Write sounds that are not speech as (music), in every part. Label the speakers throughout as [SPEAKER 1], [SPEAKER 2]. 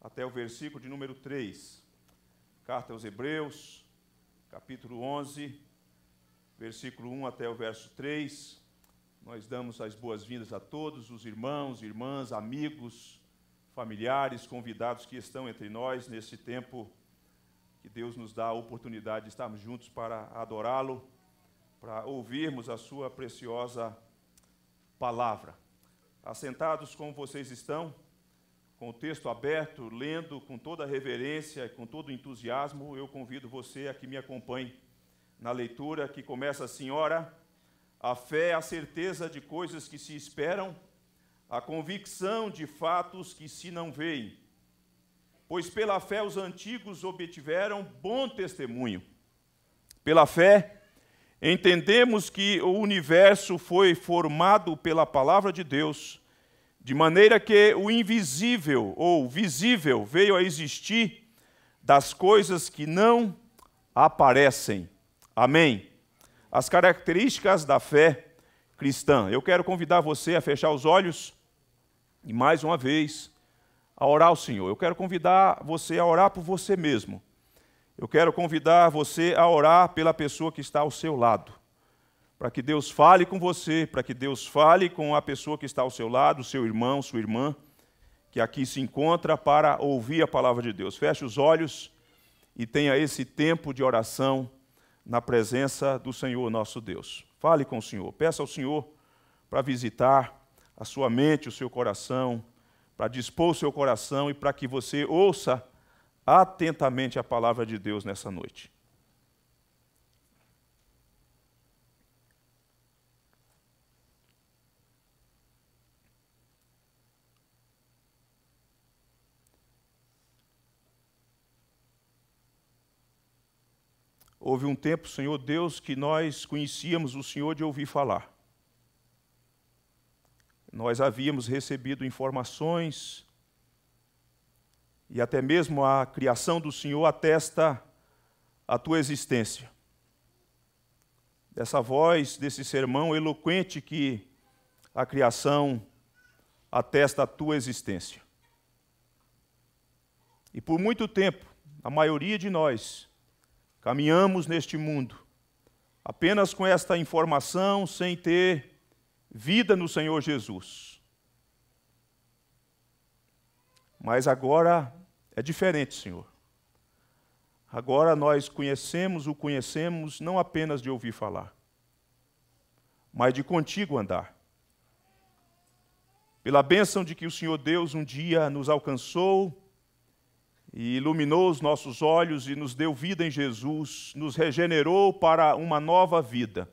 [SPEAKER 1] até o versículo de número 3. Carta aos Hebreus, capítulo 11, versículo 1 até o verso 3. Nós damos as boas-vindas a todos os irmãos, irmãs, amigos, familiares, convidados que estão entre nós nesse tempo que Deus nos dá a oportunidade de estarmos juntos para adorá-lo, para ouvirmos a sua preciosa palavra. Assentados como vocês estão, com o texto aberto, lendo com toda reverência, e com todo entusiasmo, eu convido você a que me acompanhe na leitura que começa assim: Ora, a fé é a certeza de coisas que se esperam, a convicção de fatos que se não veem. Pois pela fé os antigos obtiveram bom testemunho. Pela fé, entendemos que o universo foi formado pela palavra de Deus de maneira que o invisível ou visível veio a existir das coisas que não aparecem. Amém. As características da fé cristã. Eu quero convidar você a fechar os olhos e mais uma vez a orar ao Senhor. Eu quero convidar você a orar por você mesmo. Eu quero convidar você a orar pela pessoa que está ao seu lado para que Deus fale com você, para que Deus fale com a pessoa que está ao seu lado, seu irmão, sua irmã, que aqui se encontra para ouvir a palavra de Deus. Feche os olhos e tenha esse tempo de oração na presença do Senhor nosso Deus. Fale com o Senhor, peça ao Senhor para visitar a sua mente, o seu coração, para dispor o seu coração e para que você ouça atentamente a palavra de Deus nessa noite. Houve um tempo, Senhor Deus, que nós conhecíamos o Senhor de ouvir falar. Nós havíamos recebido informações, e até mesmo a criação do Senhor atesta a tua existência. Dessa voz, desse sermão eloquente que a criação atesta a tua existência. E por muito tempo, a maioria de nós Caminhamos neste mundo apenas com esta informação, sem ter vida no Senhor Jesus. Mas agora é diferente, Senhor. Agora nós conhecemos o conhecemos não apenas de ouvir falar, mas de contigo andar. Pela bênção de que o Senhor Deus um dia nos alcançou, e iluminou os nossos olhos e nos deu vida em Jesus, nos regenerou para uma nova vida.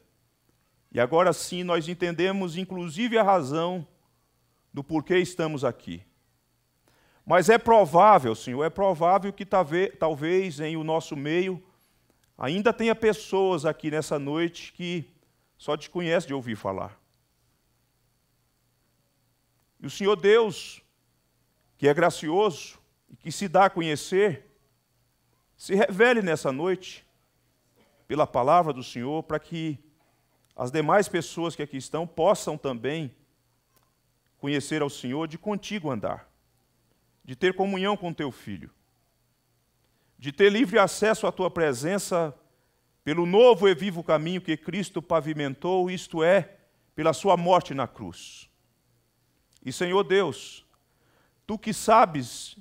[SPEAKER 1] E agora sim nós entendemos, inclusive, a razão do porquê estamos aqui. Mas é provável, Senhor, é provável que talvez em o nosso meio ainda tenha pessoas aqui nessa noite que só te de ouvir falar. E o Senhor Deus, que é gracioso, e que se dá a conhecer, se revele nessa noite pela palavra do Senhor, para que as demais pessoas que aqui estão possam também conhecer ao Senhor de contigo andar, de ter comunhão com teu filho, de ter livre acesso à tua presença pelo novo e vivo caminho que Cristo pavimentou, isto é, pela sua morte na cruz. E Senhor Deus, tu que sabes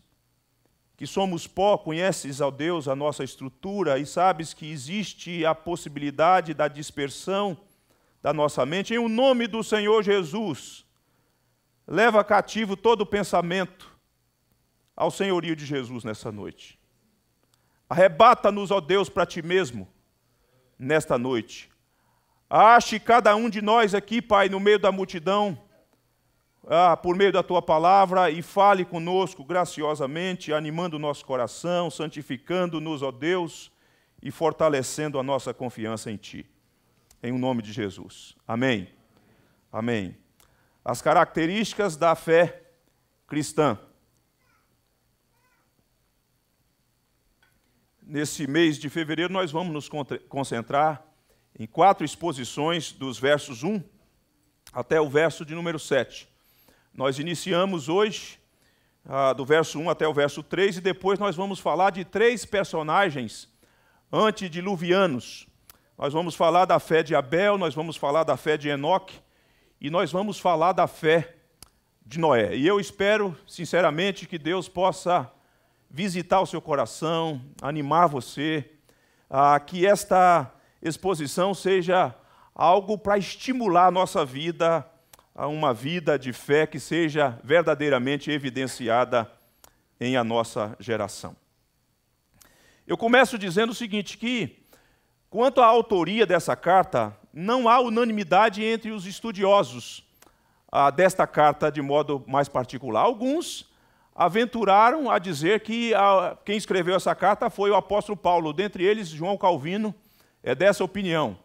[SPEAKER 1] que somos pó, conheces ao Deus a nossa estrutura e sabes que existe a possibilidade da dispersão da nossa mente. Em o nome do Senhor Jesus, leva cativo todo o pensamento ao senhorio de Jesus nessa noite. Arrebata-nos, ó Deus, para ti mesmo nesta noite. Ache cada um de nós aqui, Pai, no meio da multidão ah, por meio da tua palavra e fale conosco graciosamente, animando o nosso coração, santificando-nos, ó Deus, e fortalecendo a nossa confiança em Ti. Em o nome de Jesus. Amém. Amém. As características da fé cristã. Nesse mês de fevereiro, nós vamos nos concentrar em quatro exposições dos versos 1 até o verso de número 7. Nós iniciamos hoje ah, do verso 1 até o verso 3 e depois nós vamos falar de três personagens antediluvianos. Nós vamos falar da fé de Abel, nós vamos falar da fé de Enoque e nós vamos falar da fé de Noé. E eu espero, sinceramente, que Deus possa visitar o seu coração, animar você, ah, que esta exposição seja algo para estimular a nossa vida a uma vida de fé que seja verdadeiramente evidenciada em a nossa geração. Eu começo dizendo o seguinte que quanto à autoria dessa carta, não há unanimidade entre os estudiosos ah, desta carta de modo mais particular. Alguns aventuraram a dizer que quem escreveu essa carta foi o apóstolo Paulo, dentre eles João Calvino é dessa opinião.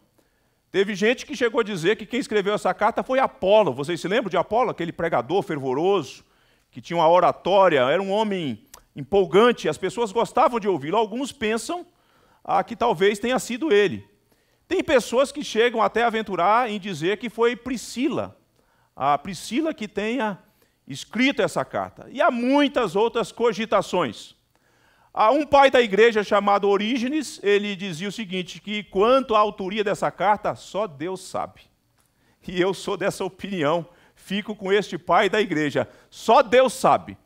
[SPEAKER 1] Teve gente que chegou a dizer que quem escreveu essa carta foi Apolo. Vocês se lembram de Apolo, aquele pregador fervoroso, que tinha uma oratória, era um homem empolgante, as pessoas gostavam de ouvi-lo. Alguns pensam ah, que talvez tenha sido ele. Tem pessoas que chegam até a aventurar em dizer que foi Priscila, a Priscila que tenha escrito essa carta. E há muitas outras cogitações. Um pai da igreja chamado Orígenes, ele dizia o seguinte, que quanto à autoria dessa carta, só Deus sabe. E eu sou dessa opinião, fico com este pai da igreja, só Deus sabe.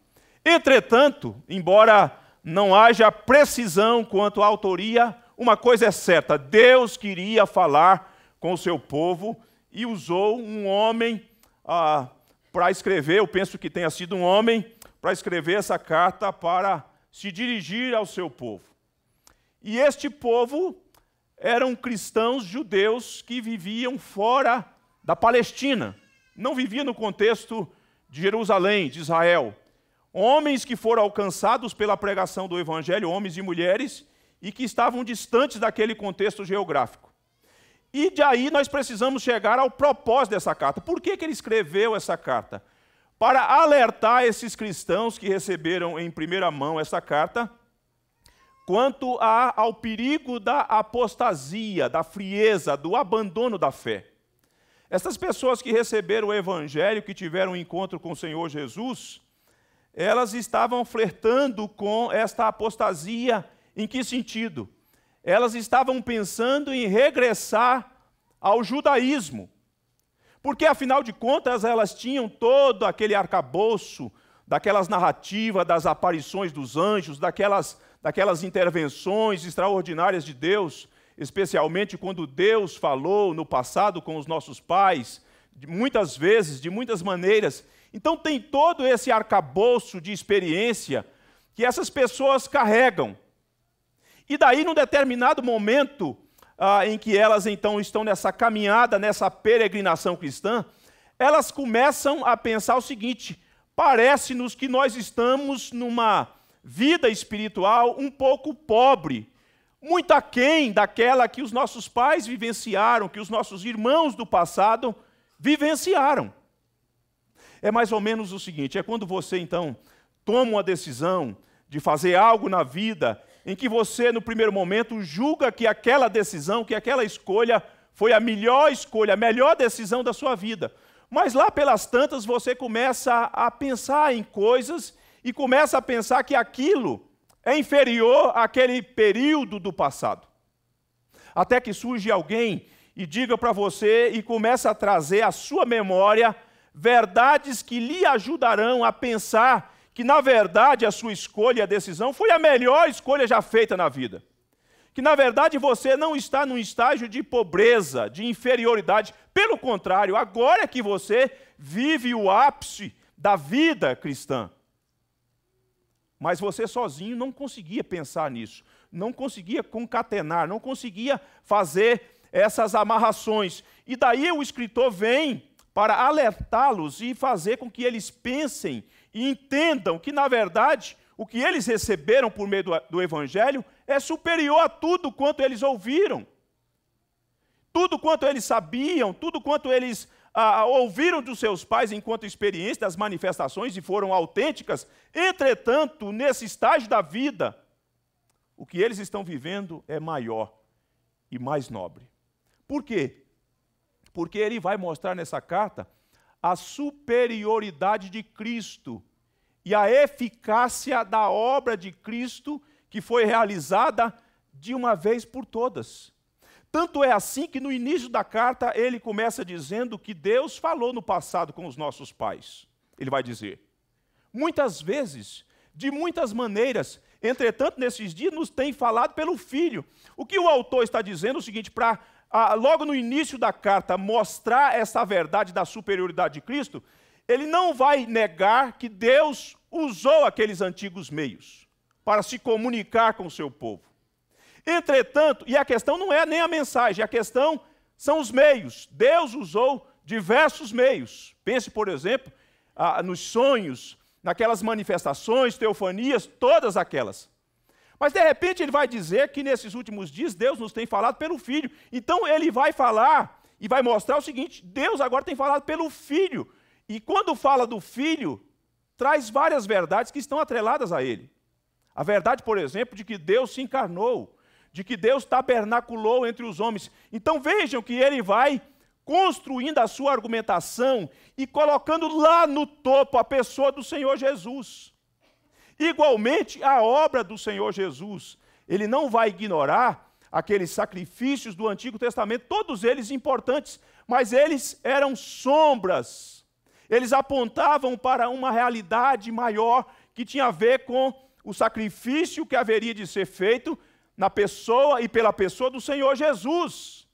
[SPEAKER 1] Entretanto, embora não haja precisão quanto à autoria, uma coisa é certa, Deus queria falar com o seu povo e usou um homem ah, para escrever, eu penso que tenha sido um homem, para escrever essa carta para se dirigir ao seu povo. E este povo eram cristãos judeus que viviam fora da Palestina, não viviam no contexto de Jerusalém, de Israel. Homens que foram alcançados pela pregação do Evangelho, homens e mulheres, e que estavam distantes daquele contexto geográfico. E de aí nós precisamos chegar ao propósito dessa carta. Por que, que ele escreveu essa carta? para alertar esses cristãos que receberam em primeira mão essa carta quanto a, ao perigo da apostasia, da frieza, do abandono da fé. Essas pessoas que receberam o Evangelho, que tiveram um encontro com o Senhor Jesus, elas estavam flertando com esta apostasia. Em que sentido? Elas estavam pensando em regressar ao judaísmo, porque, afinal de contas, elas tinham todo aquele arcabouço daquelas narrativas das aparições dos anjos, daquelas, daquelas intervenções extraordinárias de Deus, especialmente quando Deus falou no passado com os nossos pais, muitas vezes, de muitas maneiras. Então, tem todo esse arcabouço de experiência que essas pessoas carregam. E daí, num determinado momento, ah, em que elas então estão nessa caminhada, nessa peregrinação cristã, elas começam a pensar o seguinte: parece-nos que nós estamos numa vida espiritual um pouco pobre, muito aquém daquela que os nossos pais vivenciaram, que os nossos irmãos do passado vivenciaram. É mais ou menos o seguinte: é quando você então toma uma decisão de fazer algo na vida em que você, no primeiro momento, julga que aquela decisão, que aquela escolha foi a melhor escolha, a melhor decisão da sua vida. Mas lá pelas tantas você começa a pensar em coisas e começa a pensar que aquilo é inferior àquele período do passado. Até que surge alguém e diga para você e começa a trazer à sua memória verdades que lhe ajudarão a pensar que na verdade a sua escolha e a decisão foi a melhor escolha já feita na vida. Que na verdade você não está num estágio de pobreza, de inferioridade. Pelo contrário, agora é que você vive o ápice da vida cristã. Mas você sozinho não conseguia pensar nisso, não conseguia concatenar, não conseguia fazer essas amarrações. E daí o escritor vem para alertá-los e fazer com que eles pensem e entendam que, na verdade, o que eles receberam por meio do, do Evangelho é superior a tudo quanto eles ouviram, tudo quanto eles sabiam, tudo quanto eles ah, ah, ouviram dos seus pais enquanto experiência das manifestações e foram autênticas. Entretanto, nesse estágio da vida, o que eles estão vivendo é maior e mais nobre. Por quê? Porque ele vai mostrar nessa carta a superioridade de Cristo e a eficácia da obra de Cristo que foi realizada de uma vez por todas. Tanto é assim que no início da carta ele começa dizendo que Deus falou no passado com os nossos pais. Ele vai dizer: muitas vezes, de muitas maneiras, entretanto, nesses dias nos tem falado pelo Filho. O que o autor está dizendo é o seguinte: para logo no início da carta, mostrar essa verdade da superioridade de Cristo, ele não vai negar que Deus usou aqueles antigos meios para se comunicar com o seu povo. Entretanto, e a questão não é nem a mensagem, a questão são os meios. Deus usou diversos meios. Pense, por exemplo, nos sonhos, naquelas manifestações, teofanias, todas aquelas. Mas de repente ele vai dizer que nesses últimos dias Deus nos tem falado pelo Filho. Então ele vai falar e vai mostrar o seguinte: Deus agora tem falado pelo Filho. E quando fala do Filho, traz várias verdades que estão atreladas a ele. A verdade, por exemplo, de que Deus se encarnou, de que Deus tabernaculou entre os homens. Então vejam que ele vai construindo a sua argumentação e colocando lá no topo a pessoa do Senhor Jesus. Igualmente, a obra do Senhor Jesus, ele não vai ignorar aqueles sacrifícios do Antigo Testamento, todos eles importantes, mas eles eram sombras. Eles apontavam para uma realidade maior que tinha a ver com o sacrifício que haveria de ser feito na pessoa e pela pessoa do Senhor Jesus.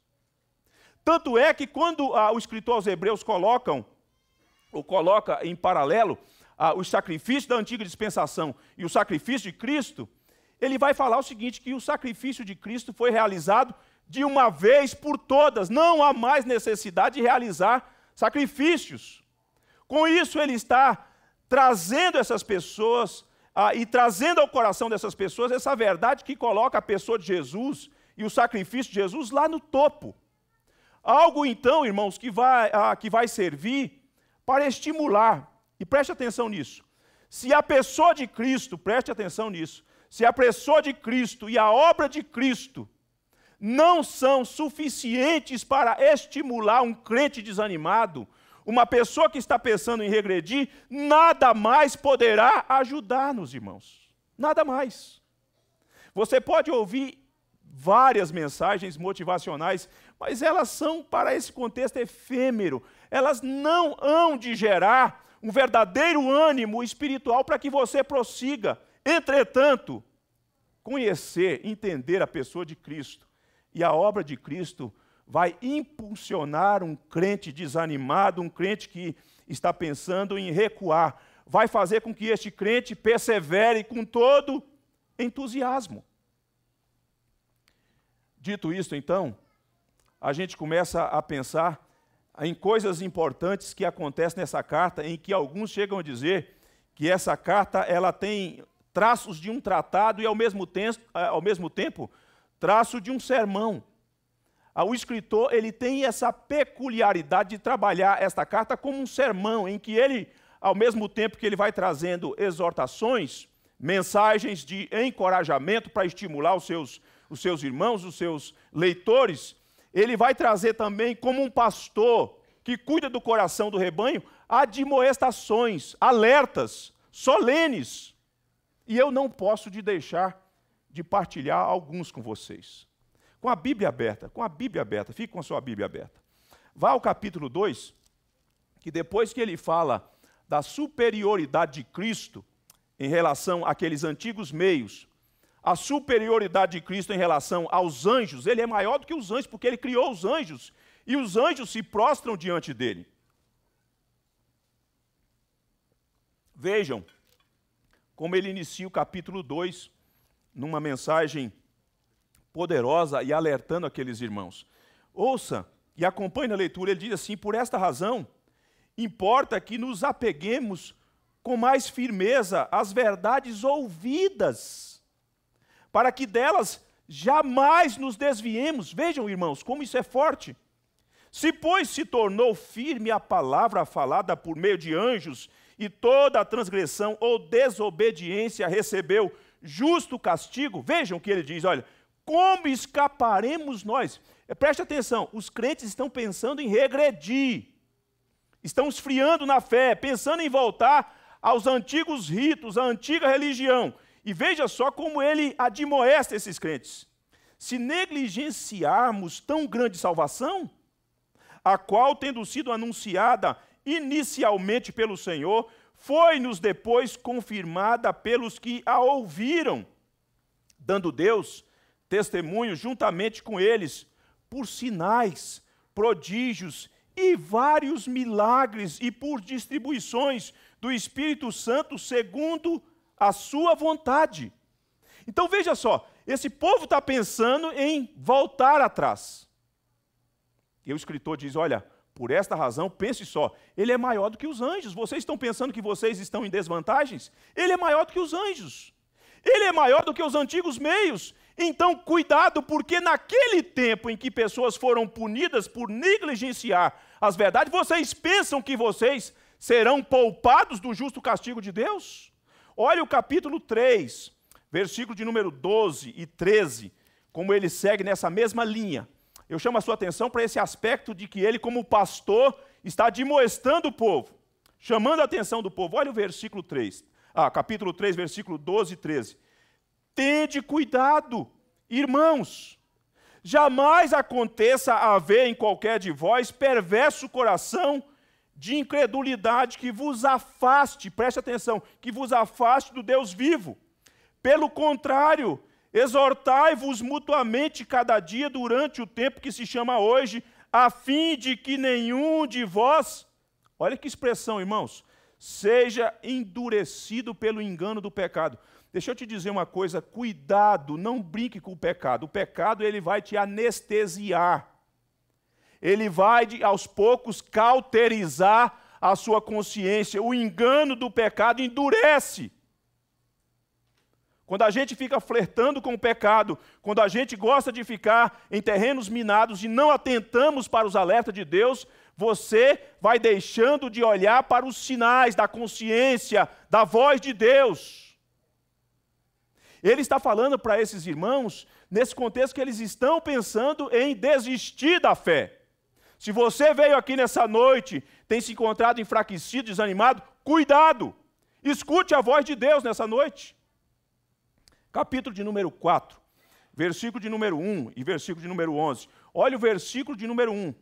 [SPEAKER 1] Tanto é que quando ah, o escritor aos Hebreus colocam ou coloca em paralelo ah, os sacrifícios da antiga dispensação e o sacrifício de Cristo, ele vai falar o seguinte: que o sacrifício de Cristo foi realizado de uma vez por todas, não há mais necessidade de realizar sacrifícios. Com isso, ele está trazendo essas pessoas ah, e trazendo ao coração dessas pessoas essa verdade que coloca a pessoa de Jesus e o sacrifício de Jesus lá no topo. Algo então, irmãos, que vai, ah, que vai servir para estimular e preste atenção nisso. Se a pessoa de Cristo, preste atenção nisso, se a pessoa de Cristo e a obra de Cristo não são suficientes para estimular um crente desanimado, uma pessoa que está pensando em regredir, nada mais poderá ajudar-nos, irmãos. Nada mais. Você pode ouvir várias mensagens motivacionais, mas elas são para esse contexto efêmero. Elas não hão de gerar um verdadeiro ânimo espiritual para que você prossiga. Entretanto, conhecer, entender a pessoa de Cristo e a obra de Cristo vai impulsionar um crente desanimado, um crente que está pensando em recuar, vai fazer com que este crente persevere com todo entusiasmo. Dito isto, então, a gente começa a pensar em coisas importantes que acontecem nessa carta, em que alguns chegam a dizer que essa carta ela tem traços de um tratado e ao mesmo, tempo, eh, ao mesmo tempo traço de um sermão. Ah, o escritor ele tem essa peculiaridade de trabalhar esta carta como um sermão, em que ele, ao mesmo tempo que ele vai trazendo exortações, mensagens de encorajamento para estimular os seus, os seus irmãos, os seus leitores, ele vai trazer também, como um pastor que cuida do coração do rebanho, admoestações, alertas solenes. E eu não posso de deixar de partilhar alguns com vocês. Com a Bíblia aberta, com a Bíblia aberta, fique com a sua Bíblia aberta. Vá ao capítulo 2, que depois que ele fala da superioridade de Cristo em relação àqueles antigos meios a superioridade de Cristo em relação aos anjos, ele é maior do que os anjos, porque ele criou os anjos e os anjos se prostram diante dele. Vejam como ele inicia o capítulo 2 numa mensagem poderosa e alertando aqueles irmãos. Ouça e acompanhe a leitura, ele diz assim: Por esta razão, importa que nos apeguemos com mais firmeza às verdades ouvidas para que delas jamais nos desviemos. Vejam, irmãos, como isso é forte. Se, pois, se tornou firme a palavra falada por meio de anjos, e toda a transgressão ou desobediência recebeu justo castigo, vejam o que ele diz: olha, como escaparemos nós? É, preste atenção, os crentes estão pensando em regredir, estão esfriando na fé, pensando em voltar aos antigos ritos, à antiga religião. E veja só como ele admoesta esses crentes. Se negligenciarmos tão grande salvação, a qual, tendo sido anunciada inicialmente pelo Senhor, foi-nos depois confirmada pelos que a ouviram, dando Deus testemunho juntamente com eles, por sinais, prodígios e vários milagres, e por distribuições do Espírito Santo segundo a sua vontade. Então veja só, esse povo está pensando em voltar atrás. E o escritor diz: olha, por esta razão, pense só, ele é maior do que os anjos. Vocês estão pensando que vocês estão em desvantagens? Ele é maior do que os anjos. Ele é maior do que os antigos meios. Então, cuidado, porque naquele tempo em que pessoas foram punidas por negligenciar as verdades, vocês pensam que vocês serão poupados do justo castigo de Deus? Olha o capítulo 3, versículo de número 12 e 13, como ele segue nessa mesma linha. Eu chamo a sua atenção para esse aspecto de que ele, como pastor, está demoestando o povo, chamando a atenção do povo. Olha o versículo 3, ah, capítulo 3, versículo 12 e 13. Tende cuidado, irmãos, jamais aconteça haver em qualquer de vós perverso coração de incredulidade que vos afaste, preste atenção, que vos afaste do Deus vivo. Pelo contrário, exortai-vos mutuamente cada dia durante o tempo que se chama hoje, a fim de que nenhum de vós, olha que expressão, irmãos, seja endurecido pelo engano do pecado. Deixa eu te dizer uma coisa, cuidado, não brinque com o pecado. O pecado ele vai te anestesiar ele vai aos poucos cauterizar a sua consciência. O engano do pecado endurece. Quando a gente fica flertando com o pecado, quando a gente gosta de ficar em terrenos minados e não atentamos para os alertas de Deus, você vai deixando de olhar para os sinais da consciência, da voz de Deus. Ele está falando para esses irmãos, nesse contexto que eles estão pensando em desistir da fé. Se você veio aqui nessa noite, tem se encontrado enfraquecido, desanimado, cuidado! Escute a voz de Deus nessa noite. Capítulo de número 4, versículo de número 1 e versículo de número 11. Olha o versículo de número 1.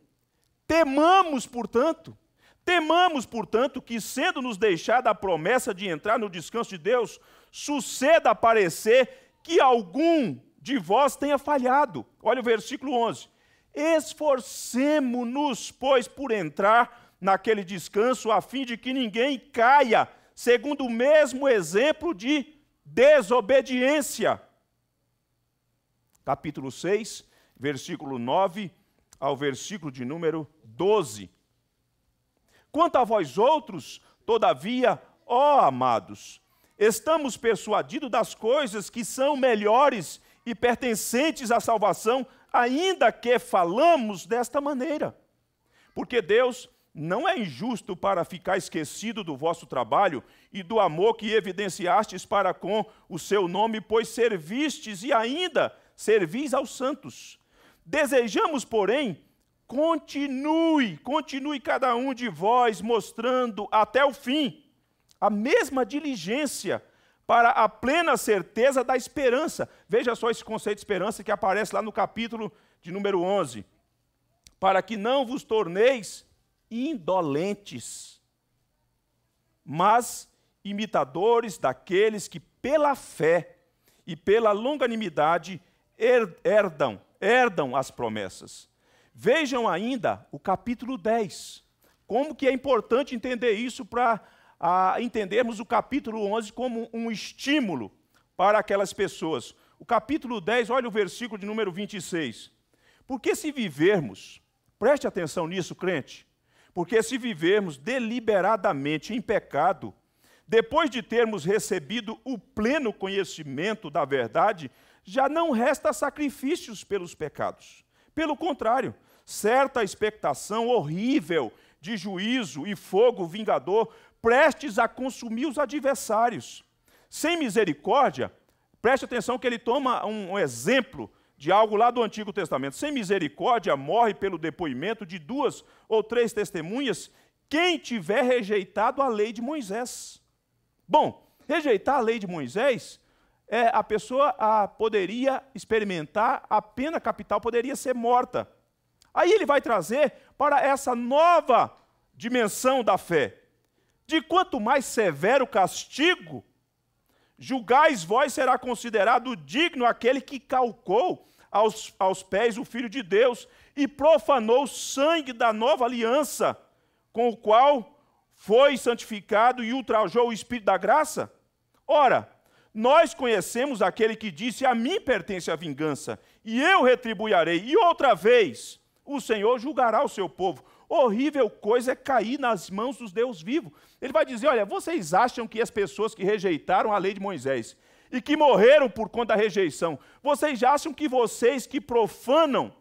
[SPEAKER 1] Temamos, portanto, temamos, portanto, que sendo nos deixada a promessa de entrar no descanso de Deus, suceda aparecer que algum de vós tenha falhado. Olha o versículo 11. Esforcemo-nos, pois, por entrar naquele descanso, a fim de que ninguém caia, segundo o mesmo exemplo de desobediência. Capítulo 6, versículo 9 ao versículo de número 12. Quanto a vós outros, todavia, ó amados, estamos persuadidos das coisas que são melhores e pertencentes à salvação ainda que falamos desta maneira. Porque Deus não é injusto para ficar esquecido do vosso trabalho e do amor que evidenciastes para com o seu nome, pois servistes e ainda servis aos santos. Desejamos, porém, continue, continue cada um de vós mostrando até o fim a mesma diligência para a plena certeza da esperança. Veja só esse conceito de esperança que aparece lá no capítulo de número 11. Para que não vos torneis indolentes, mas imitadores daqueles que pela fé e pela longanimidade herdam, herdam as promessas. Vejam ainda o capítulo 10. Como que é importante entender isso para a entendermos o capítulo 11 como um estímulo para aquelas pessoas. O capítulo 10, olha o versículo de número 26. Porque se vivermos, preste atenção nisso, crente, porque se vivermos deliberadamente em pecado, depois de termos recebido o pleno conhecimento da verdade, já não resta sacrifícios pelos pecados. Pelo contrário, certa expectação horrível de juízo e fogo vingador prestes a consumir os adversários. Sem misericórdia, preste atenção que ele toma um, um exemplo de algo lá do Antigo Testamento. Sem misericórdia, morre pelo depoimento de duas ou três testemunhas quem tiver rejeitado a lei de Moisés. Bom, rejeitar a lei de Moisés, é, a pessoa a, poderia experimentar, a pena capital poderia ser morta. Aí ele vai trazer para essa nova dimensão da fé. De quanto mais severo castigo, julgais vós será considerado digno aquele que calcou aos, aos pés o Filho de Deus e profanou o sangue da nova aliança, com o qual foi santificado e ultrajou o Espírito da graça? Ora, nós conhecemos aquele que disse: A mim pertence a vingança, e eu retribuirei, e outra vez o Senhor julgará o seu povo. Horrível coisa é cair nas mãos dos Deus vivo. Ele vai dizer: olha, vocês acham que as pessoas que rejeitaram a lei de Moisés e que morreram por conta da rejeição, vocês acham que vocês que profanam,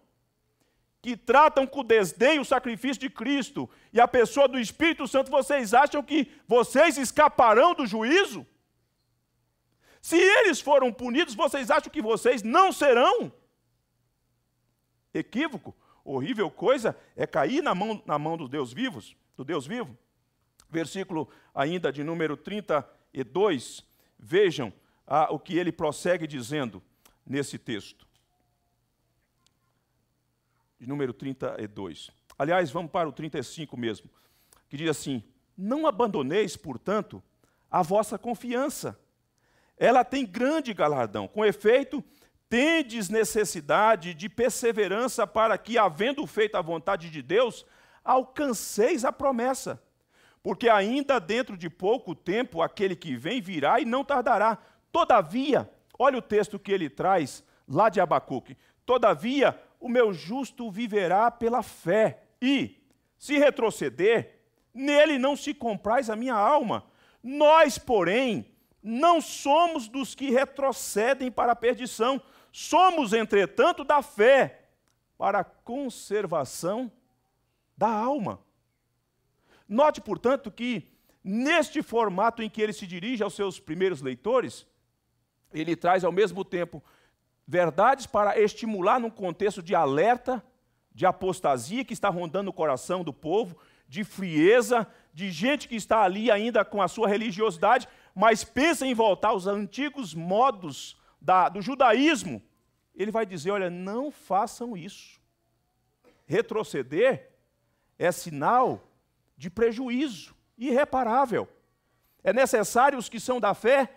[SPEAKER 1] que tratam com desdém o sacrifício de Cristo e a pessoa do Espírito Santo, vocês acham que vocês escaparão do juízo? Se eles foram punidos, vocês acham que vocês não serão? Equívoco horrível coisa é cair na mão, na mão dos Deus vivos, do Deus vivo. Versículo ainda de número 32, vejam ah, o que ele prossegue dizendo nesse texto. De número 32. Aliás, vamos para o 35 mesmo, que diz assim: Não abandoneis, portanto, a vossa confiança. Ela tem grande galardão. Com efeito, Tendes necessidade de perseverança para que, havendo feito a vontade de Deus, alcanceis a promessa. Porque ainda dentro de pouco tempo aquele que vem virá e não tardará. Todavia, olha o texto que ele traz lá de Abacuque: Todavia, o meu justo viverá pela fé, e, se retroceder, nele não se compraz a minha alma. Nós, porém, não somos dos que retrocedem para a perdição, Somos, entretanto, da fé para a conservação da alma. Note, portanto, que neste formato em que ele se dirige aos seus primeiros leitores, ele traz ao mesmo tempo verdades para estimular num contexto de alerta, de apostasia que está rondando o coração do povo, de frieza, de gente que está ali ainda com a sua religiosidade, mas pensa em voltar aos antigos modos da, do judaísmo, ele vai dizer: olha, não façam isso. Retroceder é sinal de prejuízo irreparável. É necessário os que são da fé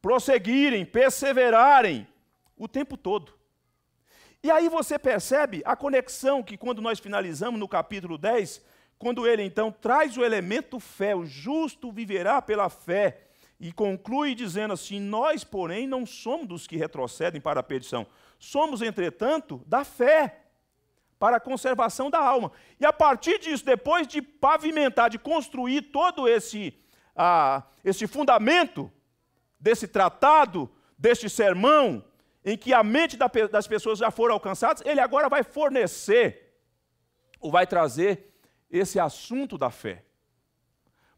[SPEAKER 1] prosseguirem, perseverarem o tempo todo. E aí você percebe a conexão que, quando nós finalizamos no capítulo 10, quando ele então traz o elemento fé, o justo viverá pela fé e conclui dizendo assim: Nós, porém, não somos dos que retrocedem para a perdição, somos, entretanto, da fé para a conservação da alma. E a partir disso, depois de pavimentar, de construir todo esse, ah, esse fundamento desse tratado, deste sermão, em que a mente das pessoas já foram alcançadas, ele agora vai fornecer, ou vai trazer, esse assunto da fé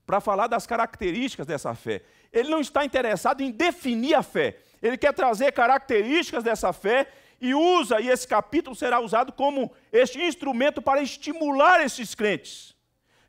[SPEAKER 1] para falar das características dessa fé. Ele não está interessado em definir a fé. Ele quer trazer características dessa fé e usa, e esse capítulo será usado como este instrumento para estimular esses crentes.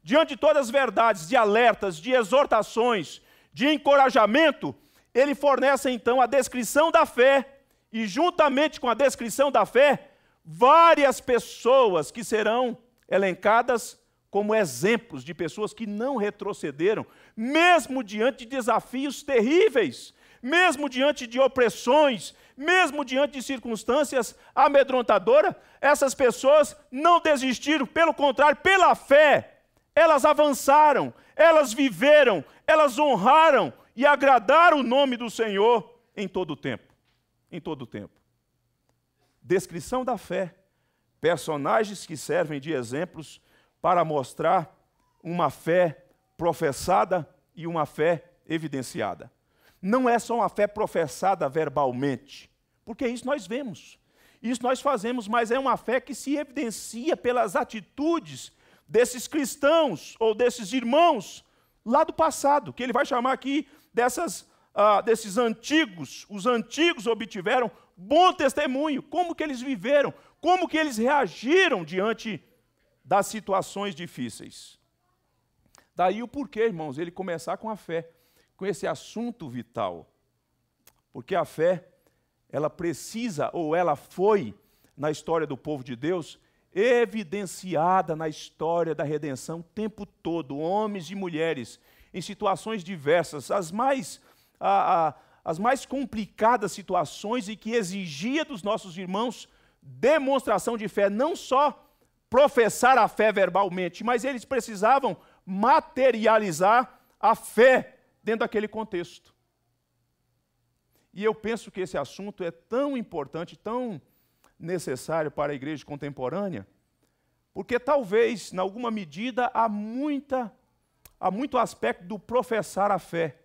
[SPEAKER 1] Diante de todas as verdades, de alertas, de exortações, de encorajamento, ele fornece então a descrição da fé, e juntamente com a descrição da fé, várias pessoas que serão elencadas como exemplos de pessoas que não retrocederam, mesmo diante de desafios terríveis, mesmo diante de opressões, mesmo diante de circunstâncias amedrontadoras, essas pessoas não desistiram, pelo contrário, pela fé, elas avançaram, elas viveram, elas honraram e agradaram o nome do Senhor em todo o tempo. Em todo o tempo. Descrição da fé. Personagens que servem de exemplos para mostrar uma fé professada e uma fé evidenciada. Não é só uma fé professada verbalmente, porque isso nós vemos, isso nós fazemos, mas é uma fé que se evidencia pelas atitudes desses cristãos ou desses irmãos lá do passado, que ele vai chamar aqui dessas, ah, desses antigos. Os antigos obtiveram bom testemunho, como que eles viveram, como que eles reagiram diante das situações difíceis. Daí o porquê, irmãos, ele começar com a fé, com esse assunto vital. Porque a fé, ela precisa, ou ela foi, na história do povo de Deus, evidenciada na história da redenção o tempo todo, homens e mulheres, em situações diversas, as mais, a, a, as mais complicadas situações e que exigia dos nossos irmãos demonstração de fé, não só professar a fé verbalmente, mas eles precisavam materializar a fé dentro daquele contexto. E eu penso que esse assunto é tão importante, tão necessário para a igreja contemporânea, porque talvez, em alguma medida, há, muita, há muito aspecto do professar a fé,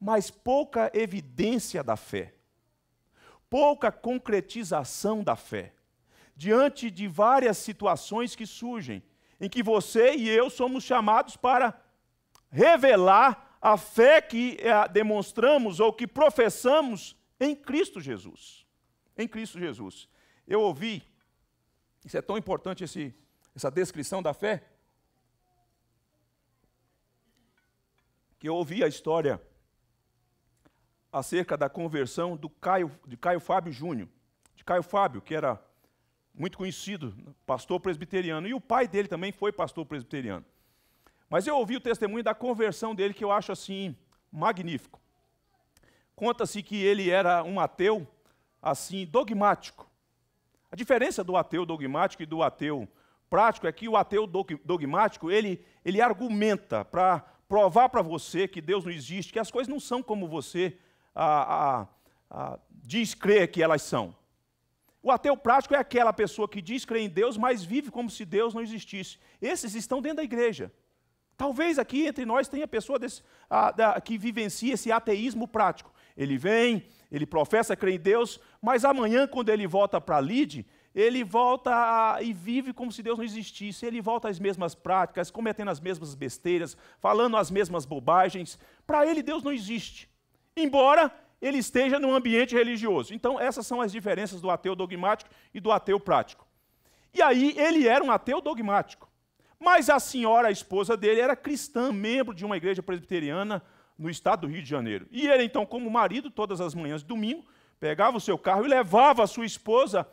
[SPEAKER 1] mas pouca evidência da fé, pouca concretização da fé diante de várias situações que surgem, em que você e eu somos chamados para revelar a fé que eh, demonstramos ou que professamos em Cristo Jesus. Em Cristo Jesus. Eu ouvi, isso é tão importante esse, essa descrição da fé, que eu ouvi a história acerca da conversão do Caio, de Caio Fábio Júnior, de Caio Fábio, que era muito conhecido, pastor presbiteriano. E o pai dele também foi pastor presbiteriano. Mas eu ouvi o testemunho da conversão dele, que eu acho assim, magnífico. Conta-se que ele era um ateu, assim, dogmático. A diferença do ateu dogmático e do ateu prático é que o ateu dogmático, ele, ele argumenta para provar para você que Deus não existe, que as coisas não são como você ah, ah, ah, diz crer que elas são. O ateu prático é aquela pessoa que diz crer em Deus, mas vive como se Deus não existisse. Esses estão dentro da igreja. Talvez aqui entre nós tenha pessoa desse, a, da, que vivencia esse ateísmo prático. Ele vem, ele professa crer em Deus, mas amanhã, quando ele volta para Lide, ele volta a, e vive como se Deus não existisse. Ele volta às mesmas práticas, cometendo as mesmas besteiras, falando as mesmas bobagens. Para ele, Deus não existe. Embora ele esteja num ambiente religioso. Então, essas são as diferenças do ateu dogmático e do ateu prático. E aí, ele era um ateu dogmático. Mas a senhora, a esposa dele, era cristã, membro de uma igreja presbiteriana no estado do Rio de Janeiro. E ele, então, como marido, todas as manhãs de domingo, pegava o seu carro e levava a sua esposa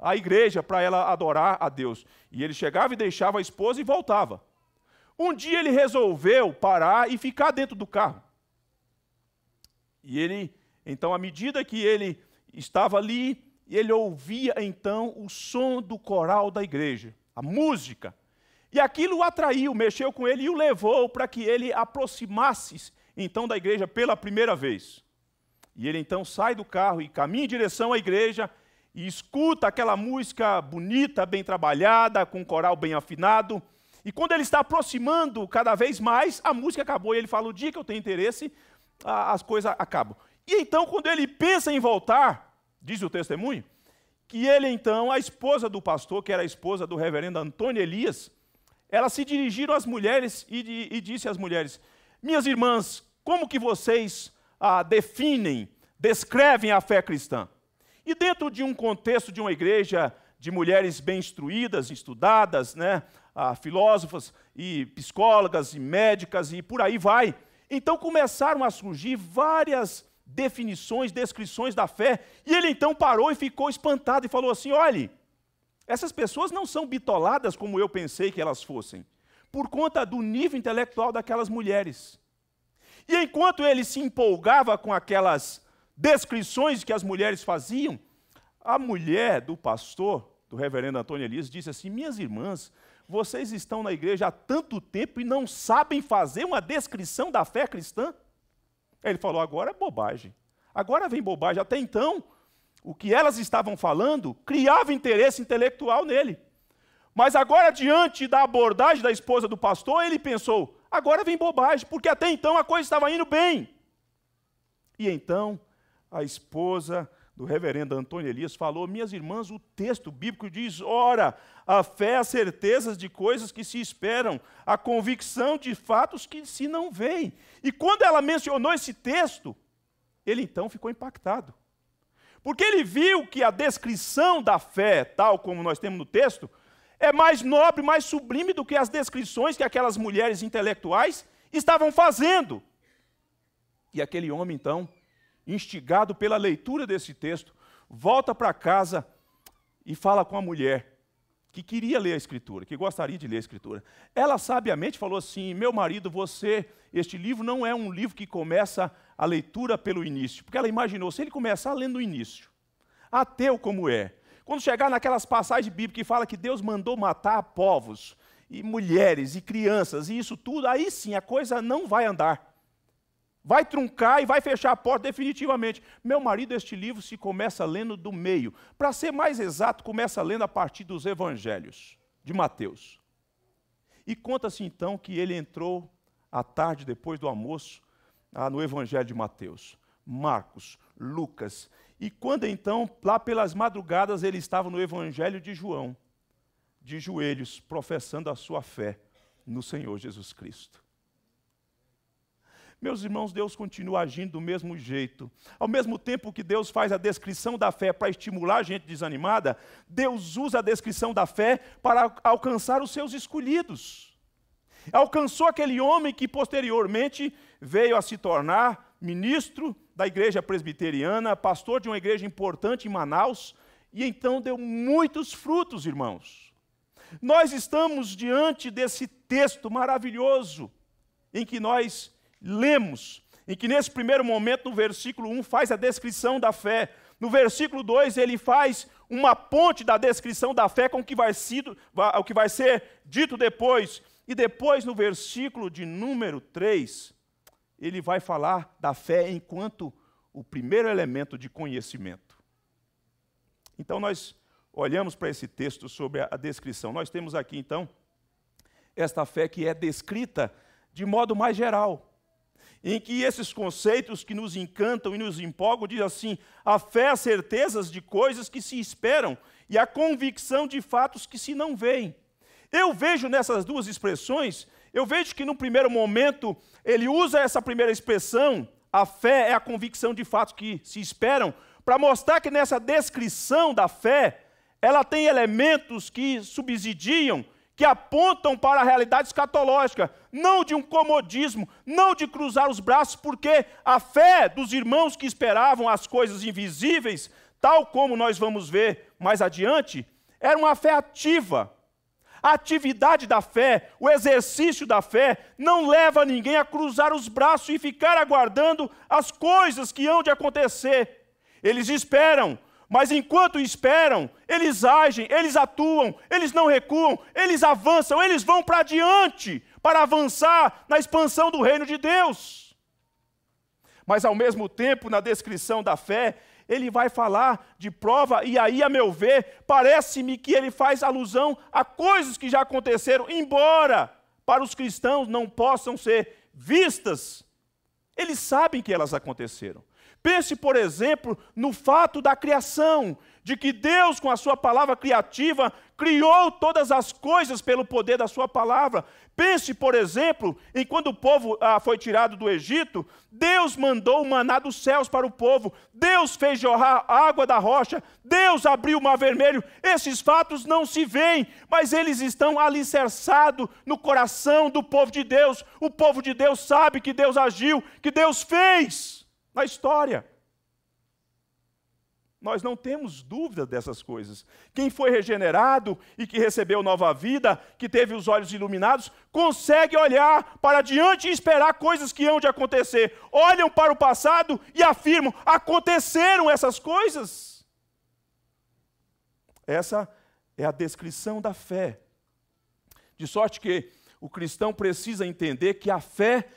[SPEAKER 1] à igreja para ela adorar a Deus. E ele chegava e deixava a esposa e voltava. Um dia ele resolveu parar e ficar dentro do carro. E ele então, à medida que ele estava ali, ele ouvia então o som do coral da igreja, a música. E aquilo o atraiu, mexeu com ele e o levou para que ele aproximasse então da igreja pela primeira vez. E ele então sai do carro e caminha em direção à igreja e escuta aquela música bonita, bem trabalhada, com um coral bem afinado. E quando ele está aproximando cada vez mais, a música acabou e ele fala: o dia que eu tenho interesse, as coisas acabam. E então, quando ele pensa em voltar, diz o testemunho, que ele então, a esposa do pastor, que era a esposa do reverendo Antônio Elias, elas se dirigiram às mulheres e, e, e disse às mulheres: Minhas irmãs, como que vocês ah, definem, descrevem a fé cristã? E dentro de um contexto de uma igreja de mulheres bem instruídas, estudadas, né, ah, filósofas e psicólogas e médicas e por aí vai, então começaram a surgir várias definições, descrições da fé. E ele então parou e ficou espantado e falou assim: olhe, essas pessoas não são bitoladas como eu pensei que elas fossem, por conta do nível intelectual daquelas mulheres. E enquanto ele se empolgava com aquelas descrições que as mulheres faziam, a mulher do pastor, do reverendo Antônio Elias, disse assim: Minhas irmãs, vocês estão na igreja há tanto tempo e não sabem fazer uma descrição da fé cristã? Ele falou: agora é bobagem. Agora vem bobagem. Até então, o que elas estavam falando criava interesse intelectual nele. Mas agora, diante da abordagem da esposa do pastor, ele pensou: agora vem bobagem, porque até então a coisa estava indo bem. E então a esposa do reverendo Antônio Elias, falou: Minhas irmãs, o texto bíblico diz: ora, a fé, as certezas de coisas que se esperam, a convicção de fatos que se não veem. E quando ela mencionou esse texto, ele então ficou impactado. Porque ele viu que a descrição da fé, tal como nós temos no texto, é mais nobre, mais sublime do que as descrições que aquelas mulheres intelectuais estavam fazendo. E aquele homem, então, instigado pela leitura desse texto, volta para casa e fala com a mulher que queria ler a Escritura, que gostaria de ler a Escritura. Ela sabiamente falou assim: Meu marido, você, este livro não é um livro que começa a leitura pelo início. Porque ela imaginou, se ele começar lendo o início, ateu como é, quando chegar naquelas passagens bíblicas que fala que Deus mandou matar povos, e mulheres, e crianças, e isso tudo, aí sim a coisa não vai andar vai truncar e vai fechar a porta definitivamente. Meu marido, este livro se começa lendo do meio. Para ser mais exato, começa lendo a partir dos evangelhos de Mateus. E conta-se então que ele entrou à tarde, depois do almoço, ah, no evangelho de Mateus, Marcos, Lucas. E quando então, lá pelas madrugadas, ele estava no evangelho de João, de joelhos, professando a sua fé no Senhor Jesus Cristo. Meus irmãos, Deus continua agindo do mesmo jeito. Ao mesmo tempo que Deus faz a descrição da fé para estimular a gente desanimada, Deus usa a descrição da fé para alcançar os seus escolhidos. Alcançou aquele homem que posteriormente veio a se tornar ministro da igreja presbiteriana, pastor de uma igreja importante em Manaus, e então deu muitos frutos, irmãos. Nós estamos diante desse texto maravilhoso em que nós lemos, em que nesse primeiro momento, no versículo 1, faz a descrição da fé. No versículo 2, ele faz uma ponte da descrição da fé com o que vai, sido, o que vai ser dito depois. E depois, no versículo de número 3, ele vai falar da fé enquanto o primeiro elemento de conhecimento. Então, nós olhamos para esse texto sobre a descrição. Nós temos aqui, então, esta fé que é descrita de modo mais geral em que esses conceitos que nos encantam e nos empolgam diz assim: a fé, as certezas de coisas que se esperam e a convicção de fatos que se não veem. Eu vejo nessas duas expressões, eu vejo que no primeiro momento ele usa essa primeira expressão, a fé é a convicção de fatos que se esperam, para mostrar que nessa descrição da fé, ela tem elementos que subsidiam que apontam para a realidade escatológica, não de um comodismo, não de cruzar os braços, porque a fé dos irmãos que esperavam as coisas invisíveis, tal como nós vamos ver mais adiante, era uma fé ativa. A atividade da fé, o exercício da fé, não leva ninguém a cruzar os braços e ficar aguardando as coisas que hão de acontecer. Eles esperam mas enquanto esperam, eles agem, eles atuam, eles não recuam, eles avançam, eles vão para diante para avançar na expansão do reino de Deus. Mas ao mesmo tempo, na descrição da fé, ele vai falar de prova, e aí, a meu ver, parece-me que ele faz alusão a coisas que já aconteceram, embora para os cristãos não possam ser vistas, eles sabem que elas aconteceram. Pense, por exemplo, no fato da criação, de que Deus, com a sua palavra criativa, criou todas as coisas pelo poder da sua palavra. Pense, por exemplo, em quando o povo ah, foi tirado do Egito, Deus mandou o maná dos céus para o povo, Deus fez jorrar água da rocha, Deus abriu o mar vermelho. Esses fatos não se veem, mas eles estão alicerçados no coração do povo de Deus. O povo de Deus sabe que Deus agiu, que Deus fez. Na história. Nós não temos dúvida dessas coisas. Quem foi regenerado e que recebeu nova vida, que teve os olhos iluminados, consegue olhar para diante e esperar coisas que hão de acontecer. Olham para o passado e afirmam: aconteceram essas coisas. Essa é a descrição da fé. De sorte que o cristão precisa entender que a fé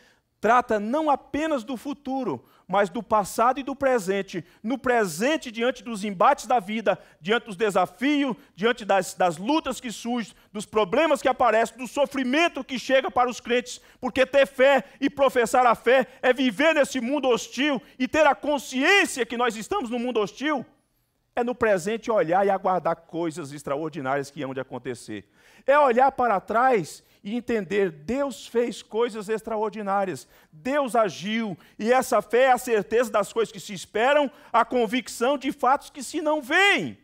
[SPEAKER 1] trata não apenas do futuro, mas do passado e do presente. No presente, diante dos embates da vida, diante dos desafios, diante das, das lutas que surgem, dos problemas que aparecem, do sofrimento que chega para os crentes, porque ter fé e professar a fé é viver nesse mundo hostil e ter a consciência que nós estamos no mundo hostil. É no presente olhar e aguardar coisas extraordinárias que hão de acontecer. É olhar para trás e entender: Deus fez coisas extraordinárias, Deus agiu, e essa fé é a certeza das coisas que se esperam, a convicção de fatos que se não veem.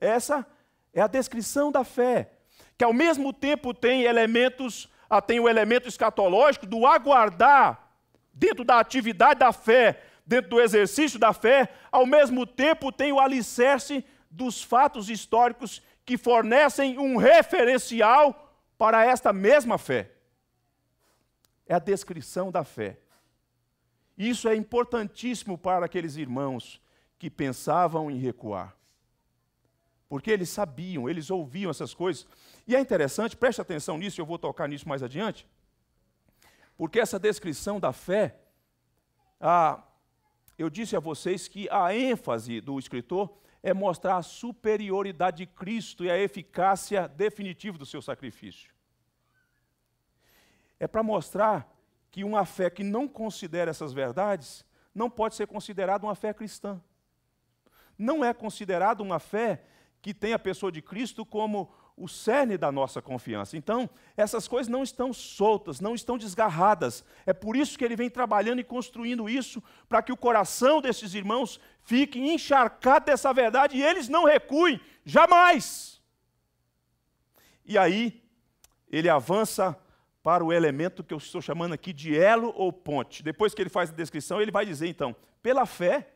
[SPEAKER 1] Essa é a descrição da fé, que ao mesmo tempo tem elementos, ah, tem o elemento escatológico do aguardar dentro da atividade da fé, dentro do exercício da fé, ao mesmo tempo tem o alicerce dos fatos históricos que fornecem um referencial para esta mesma fé. É a descrição da fé. Isso é importantíssimo para aqueles irmãos que pensavam em recuar. Porque eles sabiam, eles ouviam essas coisas. E é interessante, preste atenção nisso, eu vou tocar nisso mais adiante. Porque essa descrição da fé, ah, eu disse a vocês que a ênfase do escritor é mostrar a superioridade de Cristo e a eficácia definitiva do seu sacrifício. É para mostrar que uma fé que não considera essas verdades não pode ser considerada uma fé cristã. Não é considerada uma fé que tem a pessoa de Cristo como o cerne da nossa confiança. Então, essas coisas não estão soltas, não estão desgarradas. É por isso que ele vem trabalhando e construindo isso, para que o coração desses irmãos fique encharcado dessa verdade e eles não recuem jamais. E aí, ele avança para o elemento que eu estou chamando aqui de elo ou ponte. Depois que ele faz a descrição, ele vai dizer então, pela fé,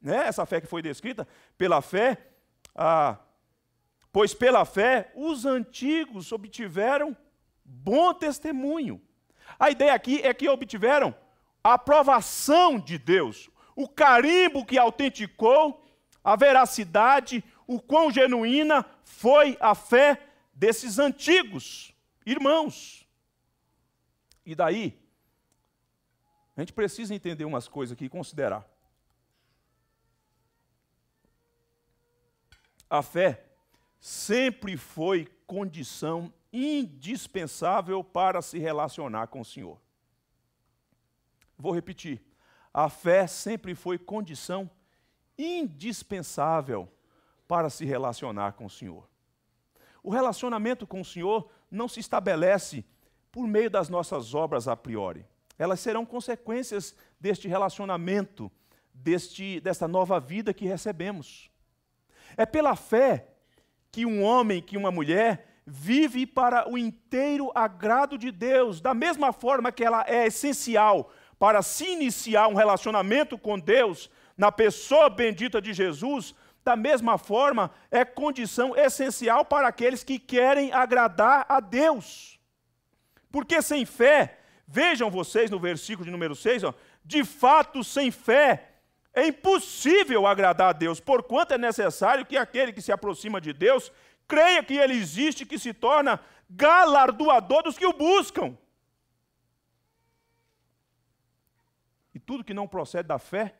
[SPEAKER 1] né, essa fé que foi descrita, pela fé, a Pois pela fé os antigos obtiveram bom testemunho. A ideia aqui é que obtiveram a aprovação de Deus, o carimbo que autenticou a veracidade, o quão genuína foi a fé desses antigos irmãos. E daí, a gente precisa entender umas coisas aqui e considerar. A fé sempre foi condição indispensável para se relacionar com o Senhor. Vou repetir. A fé sempre foi condição indispensável para se relacionar com o Senhor. O relacionamento com o Senhor não se estabelece por meio das nossas obras a priori. Elas serão consequências deste relacionamento, deste, desta nova vida que recebemos. É pela fé que um homem, que uma mulher, vive para o inteiro agrado de Deus, da mesma forma que ela é essencial para se iniciar um relacionamento com Deus, na pessoa bendita de Jesus, da mesma forma é condição essencial para aqueles que querem agradar a Deus. Porque sem fé, vejam vocês no versículo de número 6, ó, de fato sem fé é impossível agradar a Deus, porquanto é necessário que aquele que se aproxima de Deus creia que ele existe, e que se torna galardoador dos que o buscam. E tudo que não procede da fé,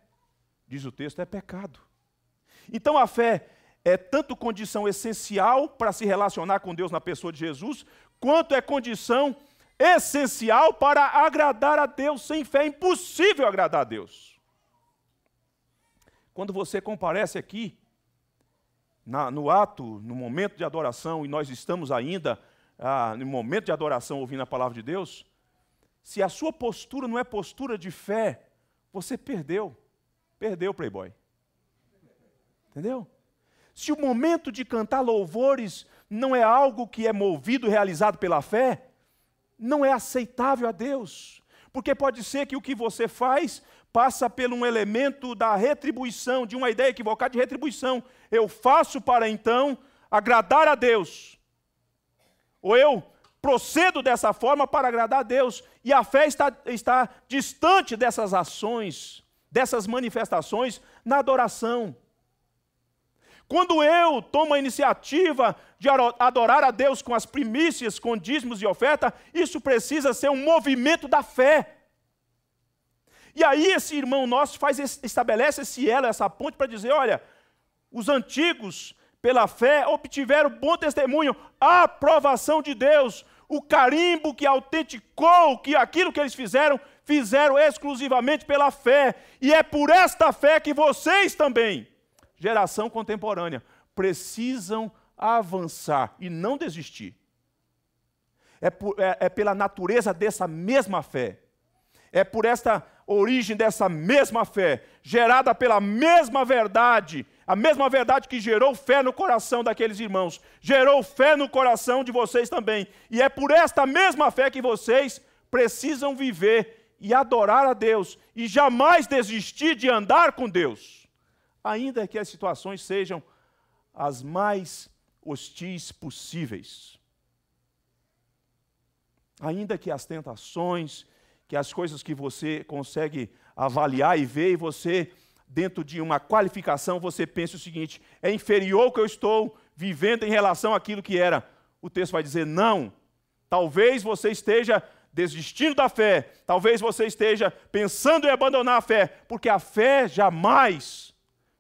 [SPEAKER 1] diz o texto, é pecado. Então a fé é tanto condição essencial para se relacionar com Deus na pessoa de Jesus, quanto é condição essencial para agradar a Deus. Sem fé é impossível agradar a Deus quando você comparece aqui, na, no ato, no momento de adoração, e nós estamos ainda ah, no momento de adoração ouvindo a palavra de Deus, se a sua postura não é postura de fé, você perdeu. Perdeu, playboy. Entendeu? Se o momento de cantar louvores não é algo que é movido, realizado pela fé, não é aceitável a Deus. Porque pode ser que o que você faz passa por um elemento da retribuição, de uma ideia equivocada de retribuição. Eu faço para então agradar a Deus. Ou eu procedo dessa forma para agradar a Deus. E a fé está, está distante dessas ações, dessas manifestações na adoração. Quando eu tomo a iniciativa de adorar a Deus com as primícias, com dízimos e oferta, isso precisa ser um movimento da fé. E aí esse irmão nosso faz estabelece esse elo, essa ponte para dizer, olha, os antigos pela fé obtiveram bom testemunho, a aprovação de Deus, o carimbo que autenticou que aquilo que eles fizeram, fizeram exclusivamente pela fé. E é por esta fé que vocês também, geração contemporânea, precisam avançar e não desistir. É, por, é, é pela natureza dessa mesma fé. É por esta origem dessa mesma fé, gerada pela mesma verdade, a mesma verdade que gerou fé no coração daqueles irmãos, gerou fé no coração de vocês também. E é por esta mesma fé que vocês precisam viver e adorar a Deus e jamais desistir de andar com Deus, ainda que as situações sejam as mais hostis possíveis. Ainda que as tentações que as coisas que você consegue avaliar e ver, e você, dentro de uma qualificação, você pensa o seguinte: é inferior ao que eu estou vivendo em relação àquilo que era. O texto vai dizer: não. Talvez você esteja desistindo da fé, talvez você esteja pensando em abandonar a fé, porque a fé jamais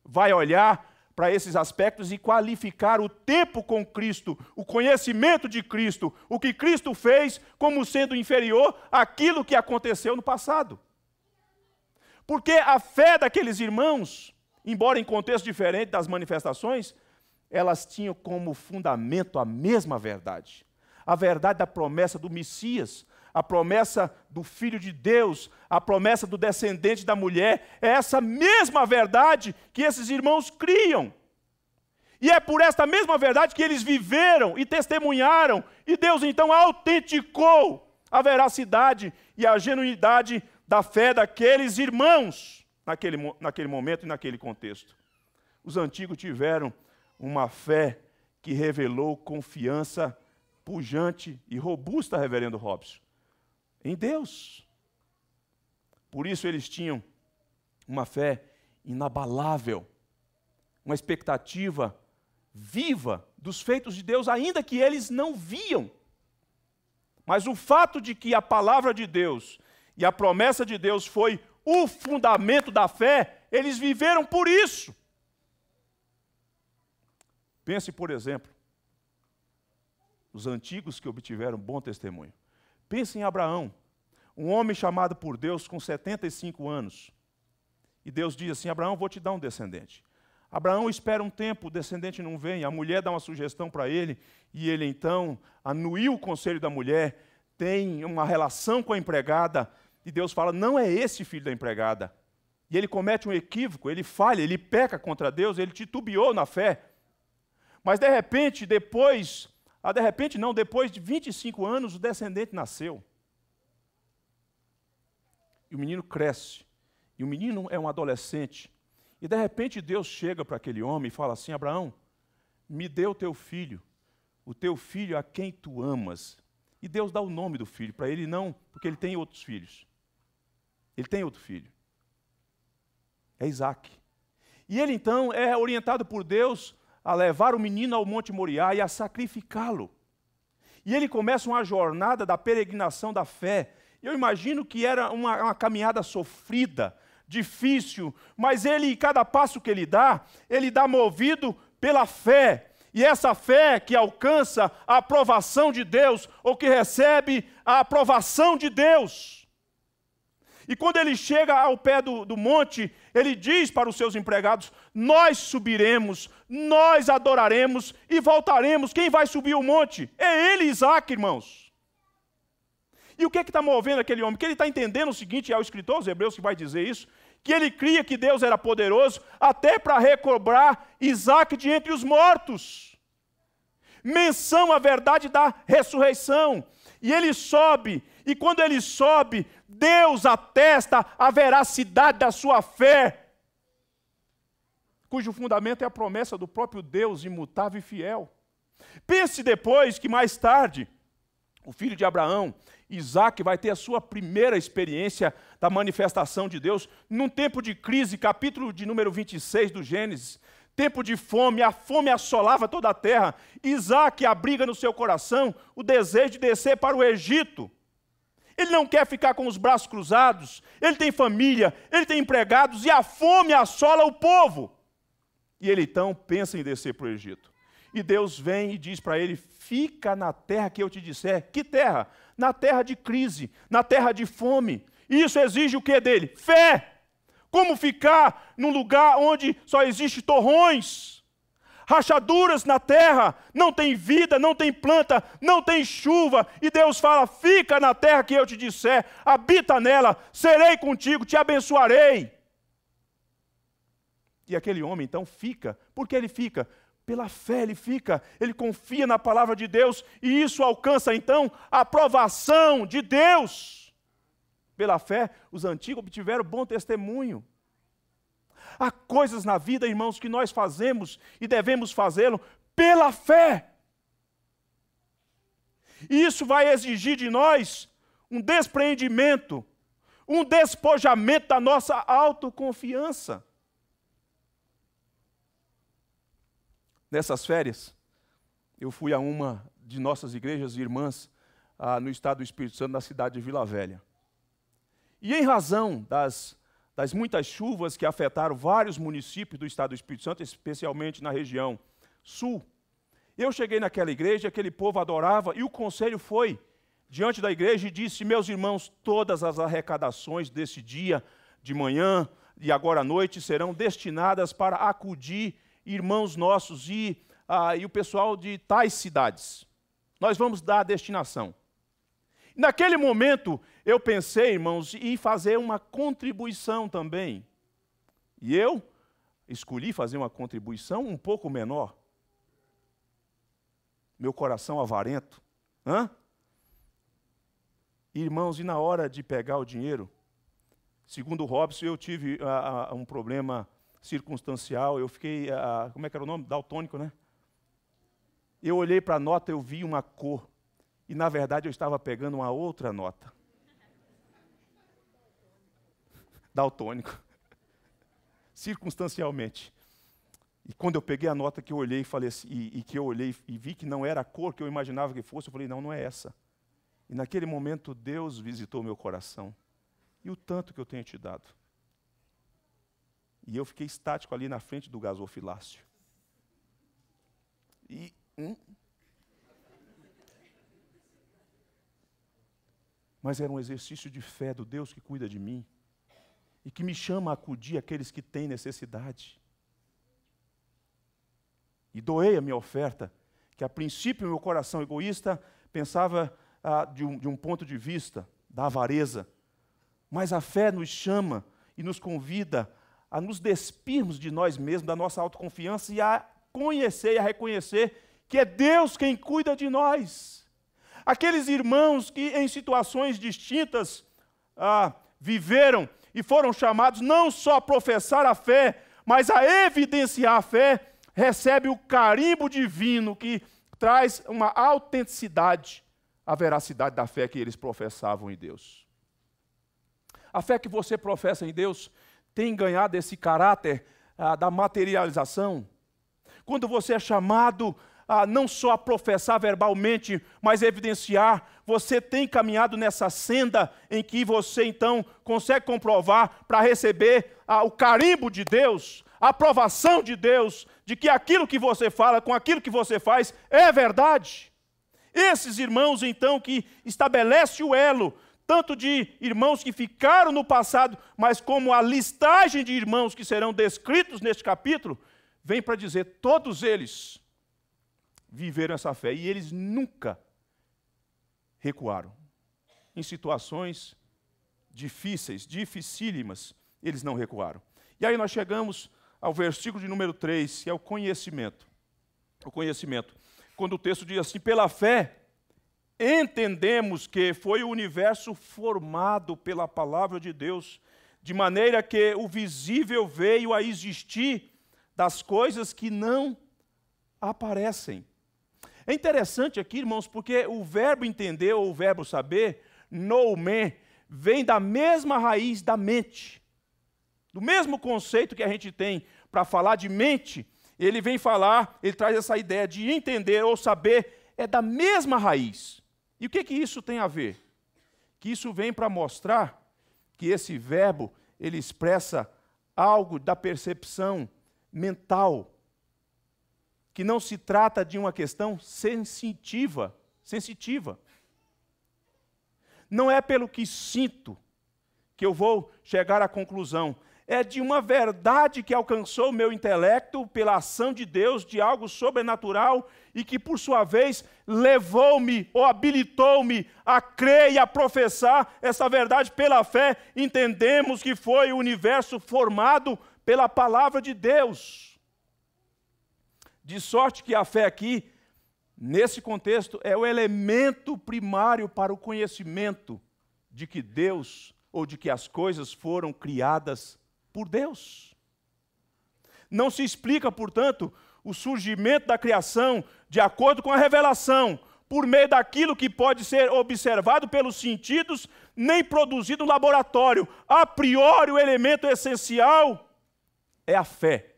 [SPEAKER 1] vai olhar para esses aspectos e qualificar o tempo com Cristo, o conhecimento de Cristo, o que Cristo fez como sendo inferior àquilo que aconteceu no passado. Porque a fé daqueles irmãos, embora em contexto diferente das manifestações, elas tinham como fundamento a mesma verdade. A verdade da promessa do Messias, a promessa do Filho de Deus, a promessa do descendente da mulher, é essa mesma verdade que esses irmãos criam. E é por esta mesma verdade que eles viveram e testemunharam, e Deus então autenticou a veracidade e a genuidade da fé daqueles irmãos naquele, naquele momento e naquele contexto. Os antigos tiveram uma fé que revelou confiança pujante e robusta, reverendo Robson em Deus. Por isso eles tinham uma fé inabalável, uma expectativa viva dos feitos de Deus, ainda que eles não viam. Mas o fato de que a palavra de Deus e a promessa de Deus foi o fundamento da fé, eles viveram por isso. Pense, por exemplo, os antigos que obtiveram bom testemunho. Pense em Abraão, um homem chamado por Deus com 75 anos. E Deus diz assim: Abraão, vou te dar um descendente. Abraão espera um tempo, o descendente não vem, a mulher dá uma sugestão para ele, e ele então anuiu o conselho da mulher, tem uma relação com a empregada, e Deus fala: não é esse filho da empregada. E ele comete um equívoco, ele falha, ele peca contra Deus, ele titubeou na fé. Mas de repente, depois ah, de repente, não, depois de 25 anos, o descendente nasceu. E o menino cresce. E o menino é um adolescente. E de repente Deus chega para aquele homem e fala assim: Abraão, me dê o teu filho, o teu filho a quem tu amas. E Deus dá o nome do filho para ele, não, porque ele tem outros filhos. Ele tem outro filho. É Isaac. E ele então é orientado por Deus a levar o menino ao Monte Moriá e a sacrificá-lo. E ele começa uma jornada da peregrinação da fé. Eu imagino que era uma, uma caminhada sofrida, difícil, mas ele, cada passo que ele dá, ele dá movido pela fé, e essa fé que alcança a aprovação de Deus, ou que recebe a aprovação de Deus. E quando ele chega ao pé do, do monte, ele diz para os seus empregados: Nós subiremos, nós adoraremos e voltaremos. Quem vai subir o monte? É ele, Isaac, irmãos. E o que é que está movendo aquele homem? Que ele está entendendo o seguinte, é o escritor os Hebreus que vai dizer isso, que ele cria que Deus era poderoso até para recobrar Isaac de entre os mortos. Menção à verdade da ressurreição. E ele sobe, e quando ele sobe, Deus atesta a veracidade da sua fé, cujo fundamento é a promessa do próprio Deus imutável e fiel. Pense depois que mais tarde, o filho de Abraão, Isaac, vai ter a sua primeira experiência da manifestação de Deus num tempo de crise, capítulo de número 26 do Gênesis. Tempo de fome, a fome assolava toda a terra. Isaac abriga no seu coração o desejo de descer para o Egito ele não quer ficar com os braços cruzados, ele tem família, ele tem empregados e a fome assola o povo. E ele então pensa em descer para o Egito. E Deus vem e diz para ele: fica na terra que eu te disser. Que terra? Na terra de crise, na terra de fome. Isso exige o que dele? Fé. Como ficar num lugar onde só existe torrões? rachaduras na terra, não tem vida, não tem planta, não tem chuva, e Deus fala: fica na terra que eu te disser, habita nela, serei contigo, te abençoarei. E aquele homem então fica, porque ele fica? Pela fé ele fica, ele confia na palavra de Deus, e isso alcança então a aprovação de Deus. Pela fé, os antigos obtiveram bom testemunho. Há coisas na vida, irmãos, que nós fazemos e devemos fazê-lo pela fé. E isso vai exigir de nós um despreendimento, um despojamento da nossa autoconfiança. Nessas férias, eu fui a uma de nossas igrejas irmãs ah, no estado do Espírito Santo, na cidade de Vila Velha. E em razão das das muitas chuvas que afetaram vários municípios do estado do Espírito Santo, especialmente na região sul. Eu cheguei naquela igreja, aquele povo adorava, e o conselho foi diante da igreja e disse: Meus irmãos, todas as arrecadações desse dia, de manhã e agora à noite, serão destinadas para acudir irmãos nossos e, ah, e o pessoal de tais cidades. Nós vamos dar a destinação. Naquele momento, eu pensei, irmãos, em fazer uma contribuição também. E eu escolhi fazer uma contribuição um pouco menor. Meu coração avarento. Hã? Irmãos, e na hora de pegar o dinheiro, segundo o Robson, eu tive a, ah, a, ah, um problema circunstancial, eu fiquei, a, ah, como é que era o nome? Daltônico, né? Eu olhei para a nota, eu vi uma cor, e na verdade eu estava pegando uma outra nota. daltônico, (laughs) circunstancialmente. E quando eu peguei a nota que eu olhei e falei assim, e, e, que eu olhei e vi que não era a cor que eu imaginava que fosse, eu falei, não, não é essa. E naquele momento Deus visitou meu coração. E o tanto que eu tenho te dado. E eu fiquei estático ali na frente do gasofilácio. E. Hum? Mas era um exercício de fé do Deus que cuida de mim e que me chama a acudir aqueles que têm necessidade. E doei a minha oferta, que a princípio meu coração egoísta pensava ah, de, um, de um ponto de vista da avareza, mas a fé nos chama e nos convida a nos despirmos de nós mesmos, da nossa autoconfiança e a conhecer e a reconhecer que é Deus quem cuida de nós. Aqueles irmãos que em situações distintas ah, viveram e foram chamados não só a professar a fé, mas a evidenciar a fé, recebe o carimbo divino que traz uma autenticidade à veracidade da fé que eles professavam em Deus. A fé que você professa em Deus tem ganhado esse caráter ah, da materialização. Quando você é chamado não só a professar verbalmente, mas evidenciar. Você tem caminhado nessa senda em que você então consegue comprovar para receber ah, o carimbo de Deus, a aprovação de Deus, de que aquilo que você fala, com aquilo que você faz, é verdade. Esses irmãos, então, que estabelece o elo, tanto de irmãos que ficaram no passado, mas como a listagem de irmãos que serão descritos neste capítulo, vem para dizer: todos eles viveram essa fé e eles nunca recuaram. Em situações difíceis, dificílimas, eles não recuaram. E aí nós chegamos ao versículo de número 3, que é o conhecimento. O conhecimento. Quando o texto diz assim: pela fé, entendemos que foi o universo formado pela palavra de Deus, de maneira que o visível veio a existir das coisas que não aparecem. É interessante aqui, irmãos, porque o verbo entender ou o verbo saber, noume, vem da mesma raiz da mente. Do mesmo conceito que a gente tem para falar de mente, ele vem falar, ele traz essa ideia de entender ou saber, é da mesma raiz. E o que, que isso tem a ver? Que isso vem para mostrar que esse verbo ele expressa algo da percepção mental, que não se trata de uma questão sensitiva, sensitiva. Não é pelo que sinto que eu vou chegar à conclusão. É de uma verdade que alcançou o meu intelecto pela ação de Deus, de algo sobrenatural e que, por sua vez, levou-me ou habilitou-me a crer e a professar essa verdade pela fé. Entendemos que foi o universo formado pela palavra de Deus. De sorte que a fé aqui, nesse contexto, é o elemento primário para o conhecimento de que Deus ou de que as coisas foram criadas por Deus. Não se explica, portanto, o surgimento da criação de acordo com a revelação, por meio daquilo que pode ser observado pelos sentidos, nem produzido no laboratório. A priori, o elemento essencial é a fé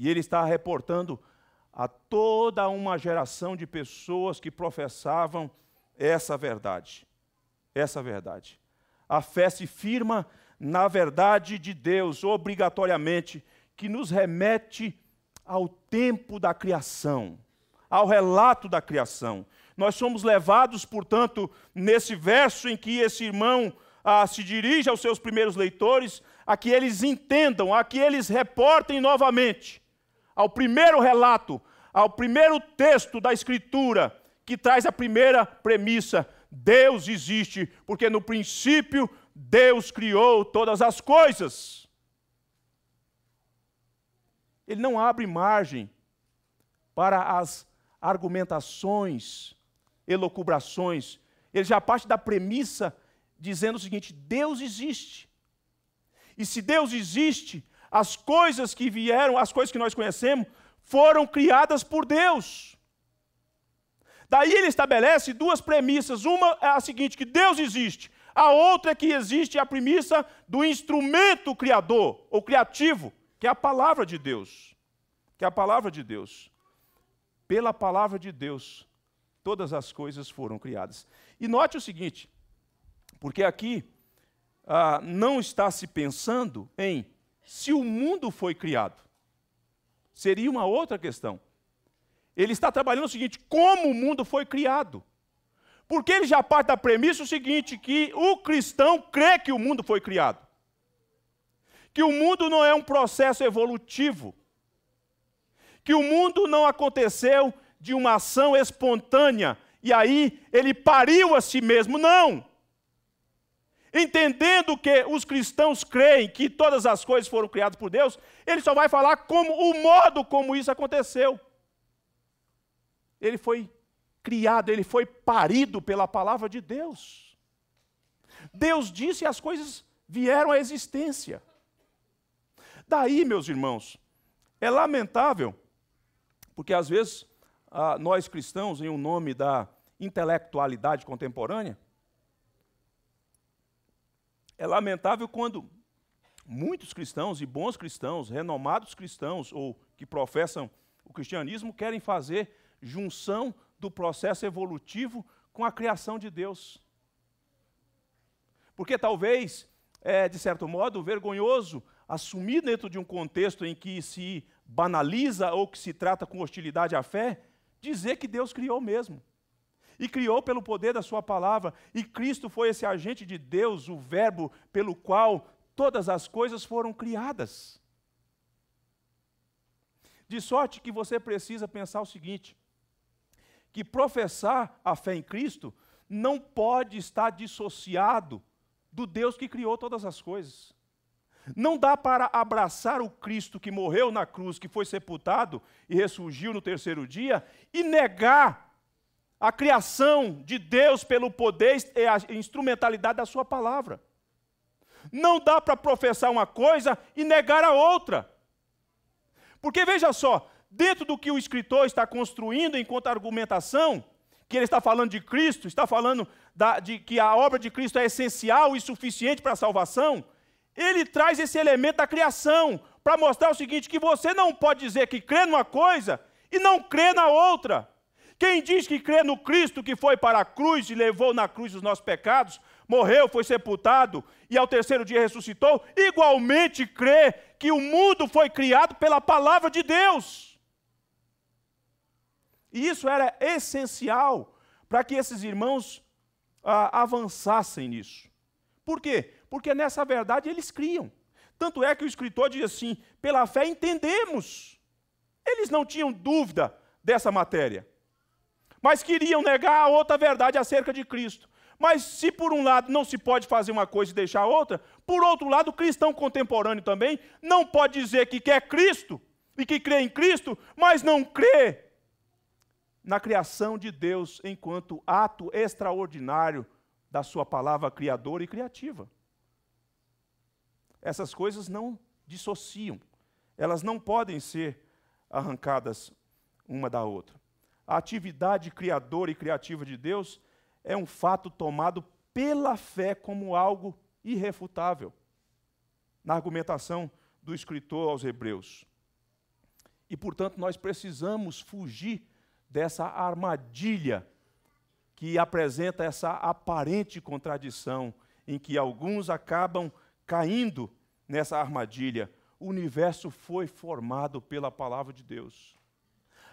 [SPEAKER 1] e ele está reportando a toda uma geração de pessoas que professavam essa verdade. Essa verdade. A fé se firma na verdade de Deus, obrigatoriamente, que nos remete ao tempo da criação, ao relato da criação. Nós somos levados, portanto, nesse verso em que esse irmão ah, se dirige aos seus primeiros leitores, a que eles entendam, a que eles reportem novamente ao primeiro relato, ao primeiro texto da Escritura, que traz a primeira premissa: Deus existe, porque no princípio Deus criou todas as coisas. Ele não abre margem para as argumentações, elocubrações. Ele já parte da premissa dizendo o seguinte: Deus existe. E se Deus existe, as coisas que vieram, as coisas que nós conhecemos, foram criadas por Deus. Daí ele estabelece duas premissas. Uma é a seguinte: que Deus existe. A outra é que existe a premissa do instrumento criador ou criativo, que é a palavra de Deus. Que é a palavra de Deus. Pela palavra de Deus, todas as coisas foram criadas. E note o seguinte, porque aqui ah, não está se pensando em se o mundo foi criado? Seria uma outra questão. Ele está trabalhando o seguinte: como o mundo foi criado? Porque ele já parte da premissa o seguinte: que o cristão crê que o mundo foi criado. Que o mundo não é um processo evolutivo. Que o mundo não aconteceu de uma ação espontânea e aí ele pariu a si mesmo. Não! entendendo que os cristãos creem que todas as coisas foram criadas por Deus, ele só vai falar como o modo como isso aconteceu. Ele foi criado, ele foi parido pela palavra de Deus. Deus disse e as coisas vieram à existência. Daí, meus irmãos, é lamentável, porque às vezes ah, nós cristãos, em um nome da intelectualidade contemporânea, é lamentável quando muitos cristãos e bons cristãos, renomados cristãos ou que professam o cristianismo, querem fazer junção do processo evolutivo com a criação de Deus. Porque talvez, é, de certo modo, vergonhoso assumir dentro de um contexto em que se banaliza ou que se trata com hostilidade à fé, dizer que Deus criou mesmo e criou pelo poder da Sua palavra. E Cristo foi esse agente de Deus, o Verbo pelo qual todas as coisas foram criadas. De sorte que você precisa pensar o seguinte: que professar a fé em Cristo não pode estar dissociado do Deus que criou todas as coisas. Não dá para abraçar o Cristo que morreu na cruz, que foi sepultado e ressurgiu no terceiro dia, e negar a criação de Deus pelo poder e é a instrumentalidade da sua palavra. Não dá para professar uma coisa e negar a outra. Porque veja só, dentro do que o escritor está construindo enquanto argumentação, que ele está falando de Cristo, está falando da, de que a obra de Cristo é essencial e suficiente para a salvação, ele traz esse elemento da criação para mostrar o seguinte: que você não pode dizer que crê numa coisa e não crê na outra. Quem diz que crê no Cristo que foi para a cruz e levou na cruz os nossos pecados, morreu, foi sepultado e ao terceiro dia ressuscitou, igualmente crê que o mundo foi criado pela palavra de Deus. E isso era essencial para que esses irmãos ah, avançassem nisso. Por quê? Porque nessa verdade eles criam. Tanto é que o escritor diz assim: pela fé entendemos. Eles não tinham dúvida dessa matéria mas queriam negar a outra verdade acerca de Cristo. Mas se por um lado não se pode fazer uma coisa e deixar outra, por outro lado, o cristão contemporâneo também não pode dizer que quer Cristo e que crê em Cristo, mas não crê na criação de Deus enquanto ato extraordinário da sua palavra criadora e criativa. Essas coisas não dissociam, elas não podem ser arrancadas uma da outra a atividade criadora e criativa de Deus é um fato tomado pela fé como algo irrefutável na argumentação do escritor aos Hebreus. E, portanto, nós precisamos fugir dessa armadilha que apresenta essa aparente contradição, em que alguns acabam caindo nessa armadilha. O universo foi formado pela palavra de Deus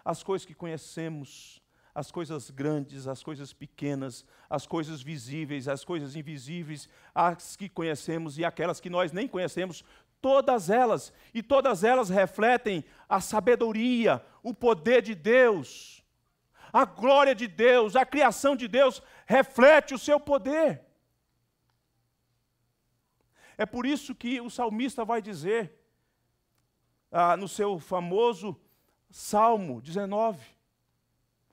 [SPEAKER 1] as coisas que conhecemos, as coisas grandes, as coisas pequenas, as coisas visíveis, as coisas invisíveis, as que conhecemos e aquelas que nós nem conhecemos, todas elas, e todas elas refletem a sabedoria, o poder de Deus, a glória de Deus, a criação de Deus reflete o seu poder. É por isso que o salmista vai dizer, ah, no seu famoso Salmo 19.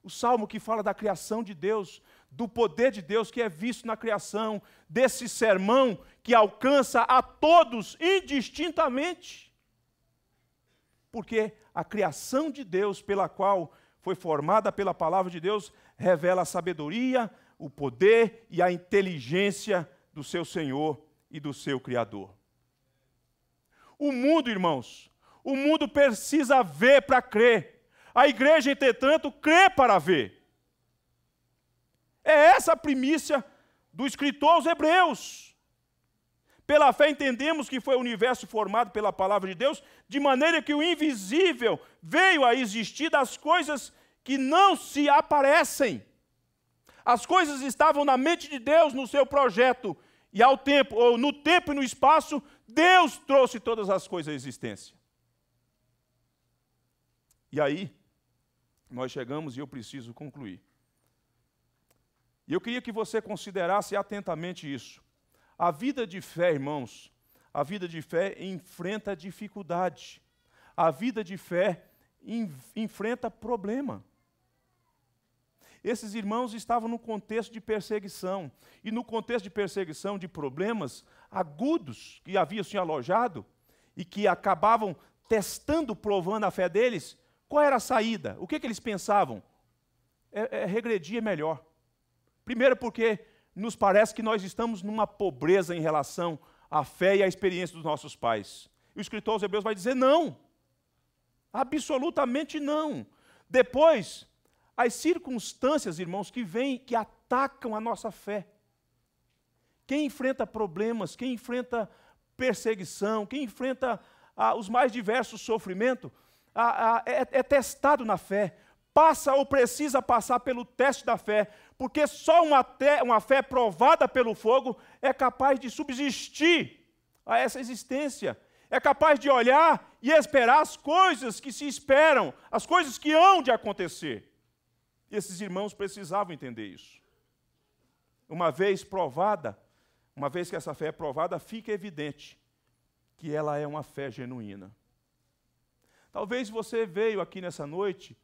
[SPEAKER 1] O salmo que fala da criação de Deus, do poder de Deus que é visto na criação, desse sermão que alcança a todos indistintamente. Porque a criação de Deus, pela qual foi formada pela palavra de Deus, revela a sabedoria, o poder e a inteligência do seu Senhor e do seu Criador. O mundo, irmãos, o mundo precisa ver para crer. A igreja, entretanto, crê para ver. É essa a primícia do escritor aos Hebreus. Pela fé entendemos que foi o universo formado pela palavra de Deus, de maneira que o invisível veio a existir das coisas que não se aparecem. As coisas estavam na mente de Deus no seu projeto, e ao tempo, ou no tempo e no espaço, Deus trouxe todas as coisas à existência. E aí, nós chegamos e eu preciso concluir. E eu queria que você considerasse atentamente isso. A vida de fé, irmãos, a vida de fé enfrenta dificuldade. A vida de fé enfrenta problema. Esses irmãos estavam no contexto de perseguição, e no contexto de perseguição de problemas agudos que haviam se alojado e que acabavam testando, provando a fé deles, qual era a saída? O que, que eles pensavam? É, é, regredir é melhor. Primeiro, porque nos parece que nós estamos numa pobreza em relação à fé e à experiência dos nossos pais. E o escritor aos Hebreus vai dizer: não, absolutamente não. Depois, as circunstâncias, irmãos, que vêm, que atacam a nossa fé. Quem enfrenta problemas, quem enfrenta perseguição, quem enfrenta ah, os mais diversos sofrimentos, a, a, é, é testado na fé, passa ou precisa passar pelo teste da fé, porque só uma, te, uma fé provada pelo fogo é capaz de subsistir a essa existência. É capaz de olhar e esperar as coisas que se esperam, as coisas que hão de acontecer. E esses irmãos precisavam entender isso. Uma vez provada, uma vez que essa fé é provada, fica evidente que ela é uma fé genuína. Talvez você veio aqui nessa noite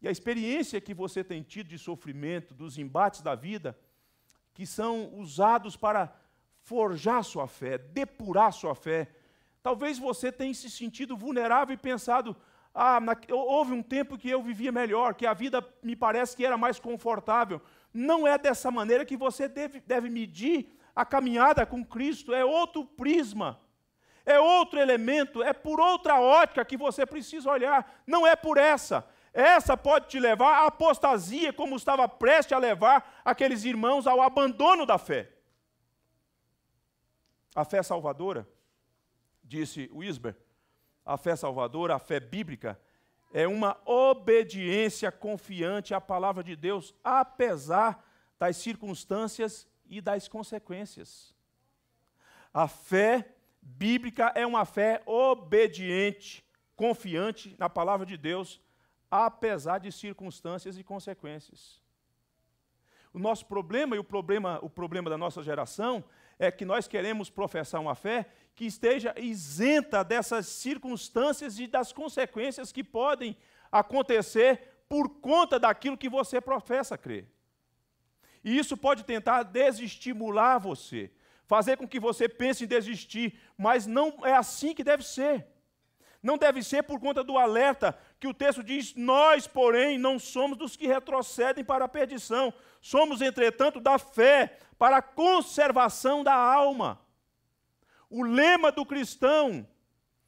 [SPEAKER 1] e a experiência que você tem tido de sofrimento, dos embates da vida, que são usados para forjar sua fé, depurar sua fé. Talvez você tenha se sentido vulnerável e pensado: ah, na, houve um tempo que eu vivia melhor, que a vida me parece que era mais confortável. Não é dessa maneira que você deve, deve medir a caminhada com Cristo, é outro prisma é outro elemento, é por outra ótica que você precisa olhar, não é por essa. Essa pode te levar à apostasia, como estava prestes a levar aqueles irmãos ao abandono da fé. A fé salvadora, disse Wisber, a fé salvadora, a fé bíblica, é uma obediência confiante à palavra de Deus, apesar das circunstâncias e das consequências. A fé bíblica é uma fé obediente, confiante na palavra de Deus, apesar de circunstâncias e consequências. O nosso problema e o problema, o problema da nossa geração é que nós queremos professar uma fé que esteja isenta dessas circunstâncias e das consequências que podem acontecer por conta daquilo que você professa crer. E isso pode tentar desestimular você, fazer com que você pense em desistir, mas não é assim que deve ser. Não deve ser por conta do alerta que o texto diz: Nós, porém, não somos dos que retrocedem para a perdição, somos, entretanto, da fé para a conservação da alma. O lema do cristão,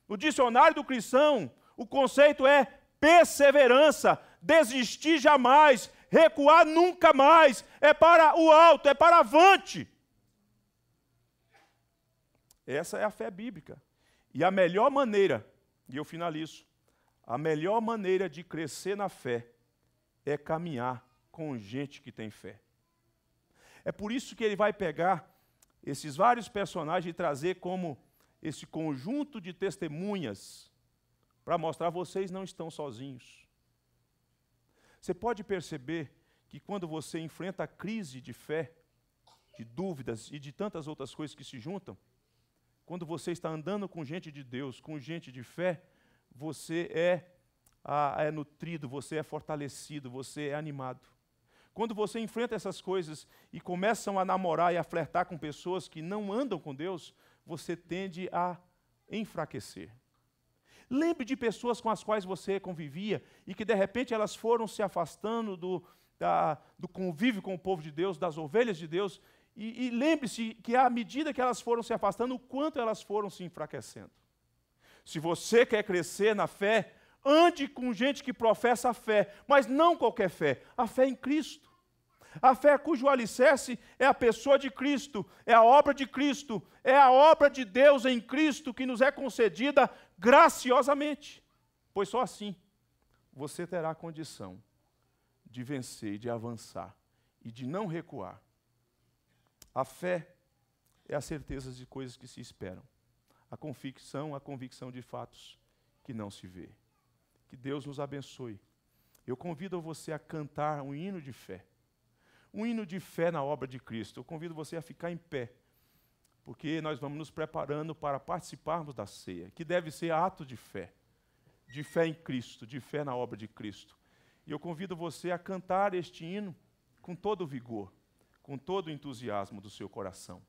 [SPEAKER 1] o dicionário do cristão, o conceito é perseverança, desistir jamais, recuar nunca mais, é para o alto, é para avante. Essa é a fé bíblica. E a melhor maneira, e eu finalizo, a melhor maneira de crescer na fé é caminhar com gente que tem fé. É por isso que ele vai pegar esses vários personagens e trazer como esse conjunto de testemunhas para mostrar vocês não estão sozinhos. Você pode perceber que quando você enfrenta a crise de fé, de dúvidas e de tantas outras coisas que se juntam, quando você está andando com gente de Deus, com gente de fé, você é, é nutrido, você é fortalecido, você é animado. Quando você enfrenta essas coisas e começam a namorar e a flertar com pessoas que não andam com Deus, você tende a enfraquecer. Lembre de pessoas com as quais você convivia e que de repente elas foram se afastando do, da, do convívio com o povo de Deus, das ovelhas de Deus, e, e lembre-se que à medida que elas foram se afastando, o quanto elas foram se enfraquecendo. Se você quer crescer na fé, ande com gente que professa a fé, mas não qualquer fé, a fé em Cristo. A fé cujo alicerce é a pessoa de Cristo, é a obra de Cristo, é a obra de Deus em Cristo que nos é concedida graciosamente. Pois só assim você terá condição de vencer, de avançar e de não recuar a fé é a certeza de coisas que se esperam, a convicção, a convicção de fatos que não se vê. Que Deus nos abençoe. Eu convido você a cantar um hino de fé, um hino de fé na obra de Cristo. Eu convido você a ficar em pé, porque nós vamos nos preparando para participarmos da ceia, que deve ser ato de fé, de fé em Cristo, de fé na obra de Cristo. E eu convido você a cantar este hino com todo vigor com todo o entusiasmo do seu coração.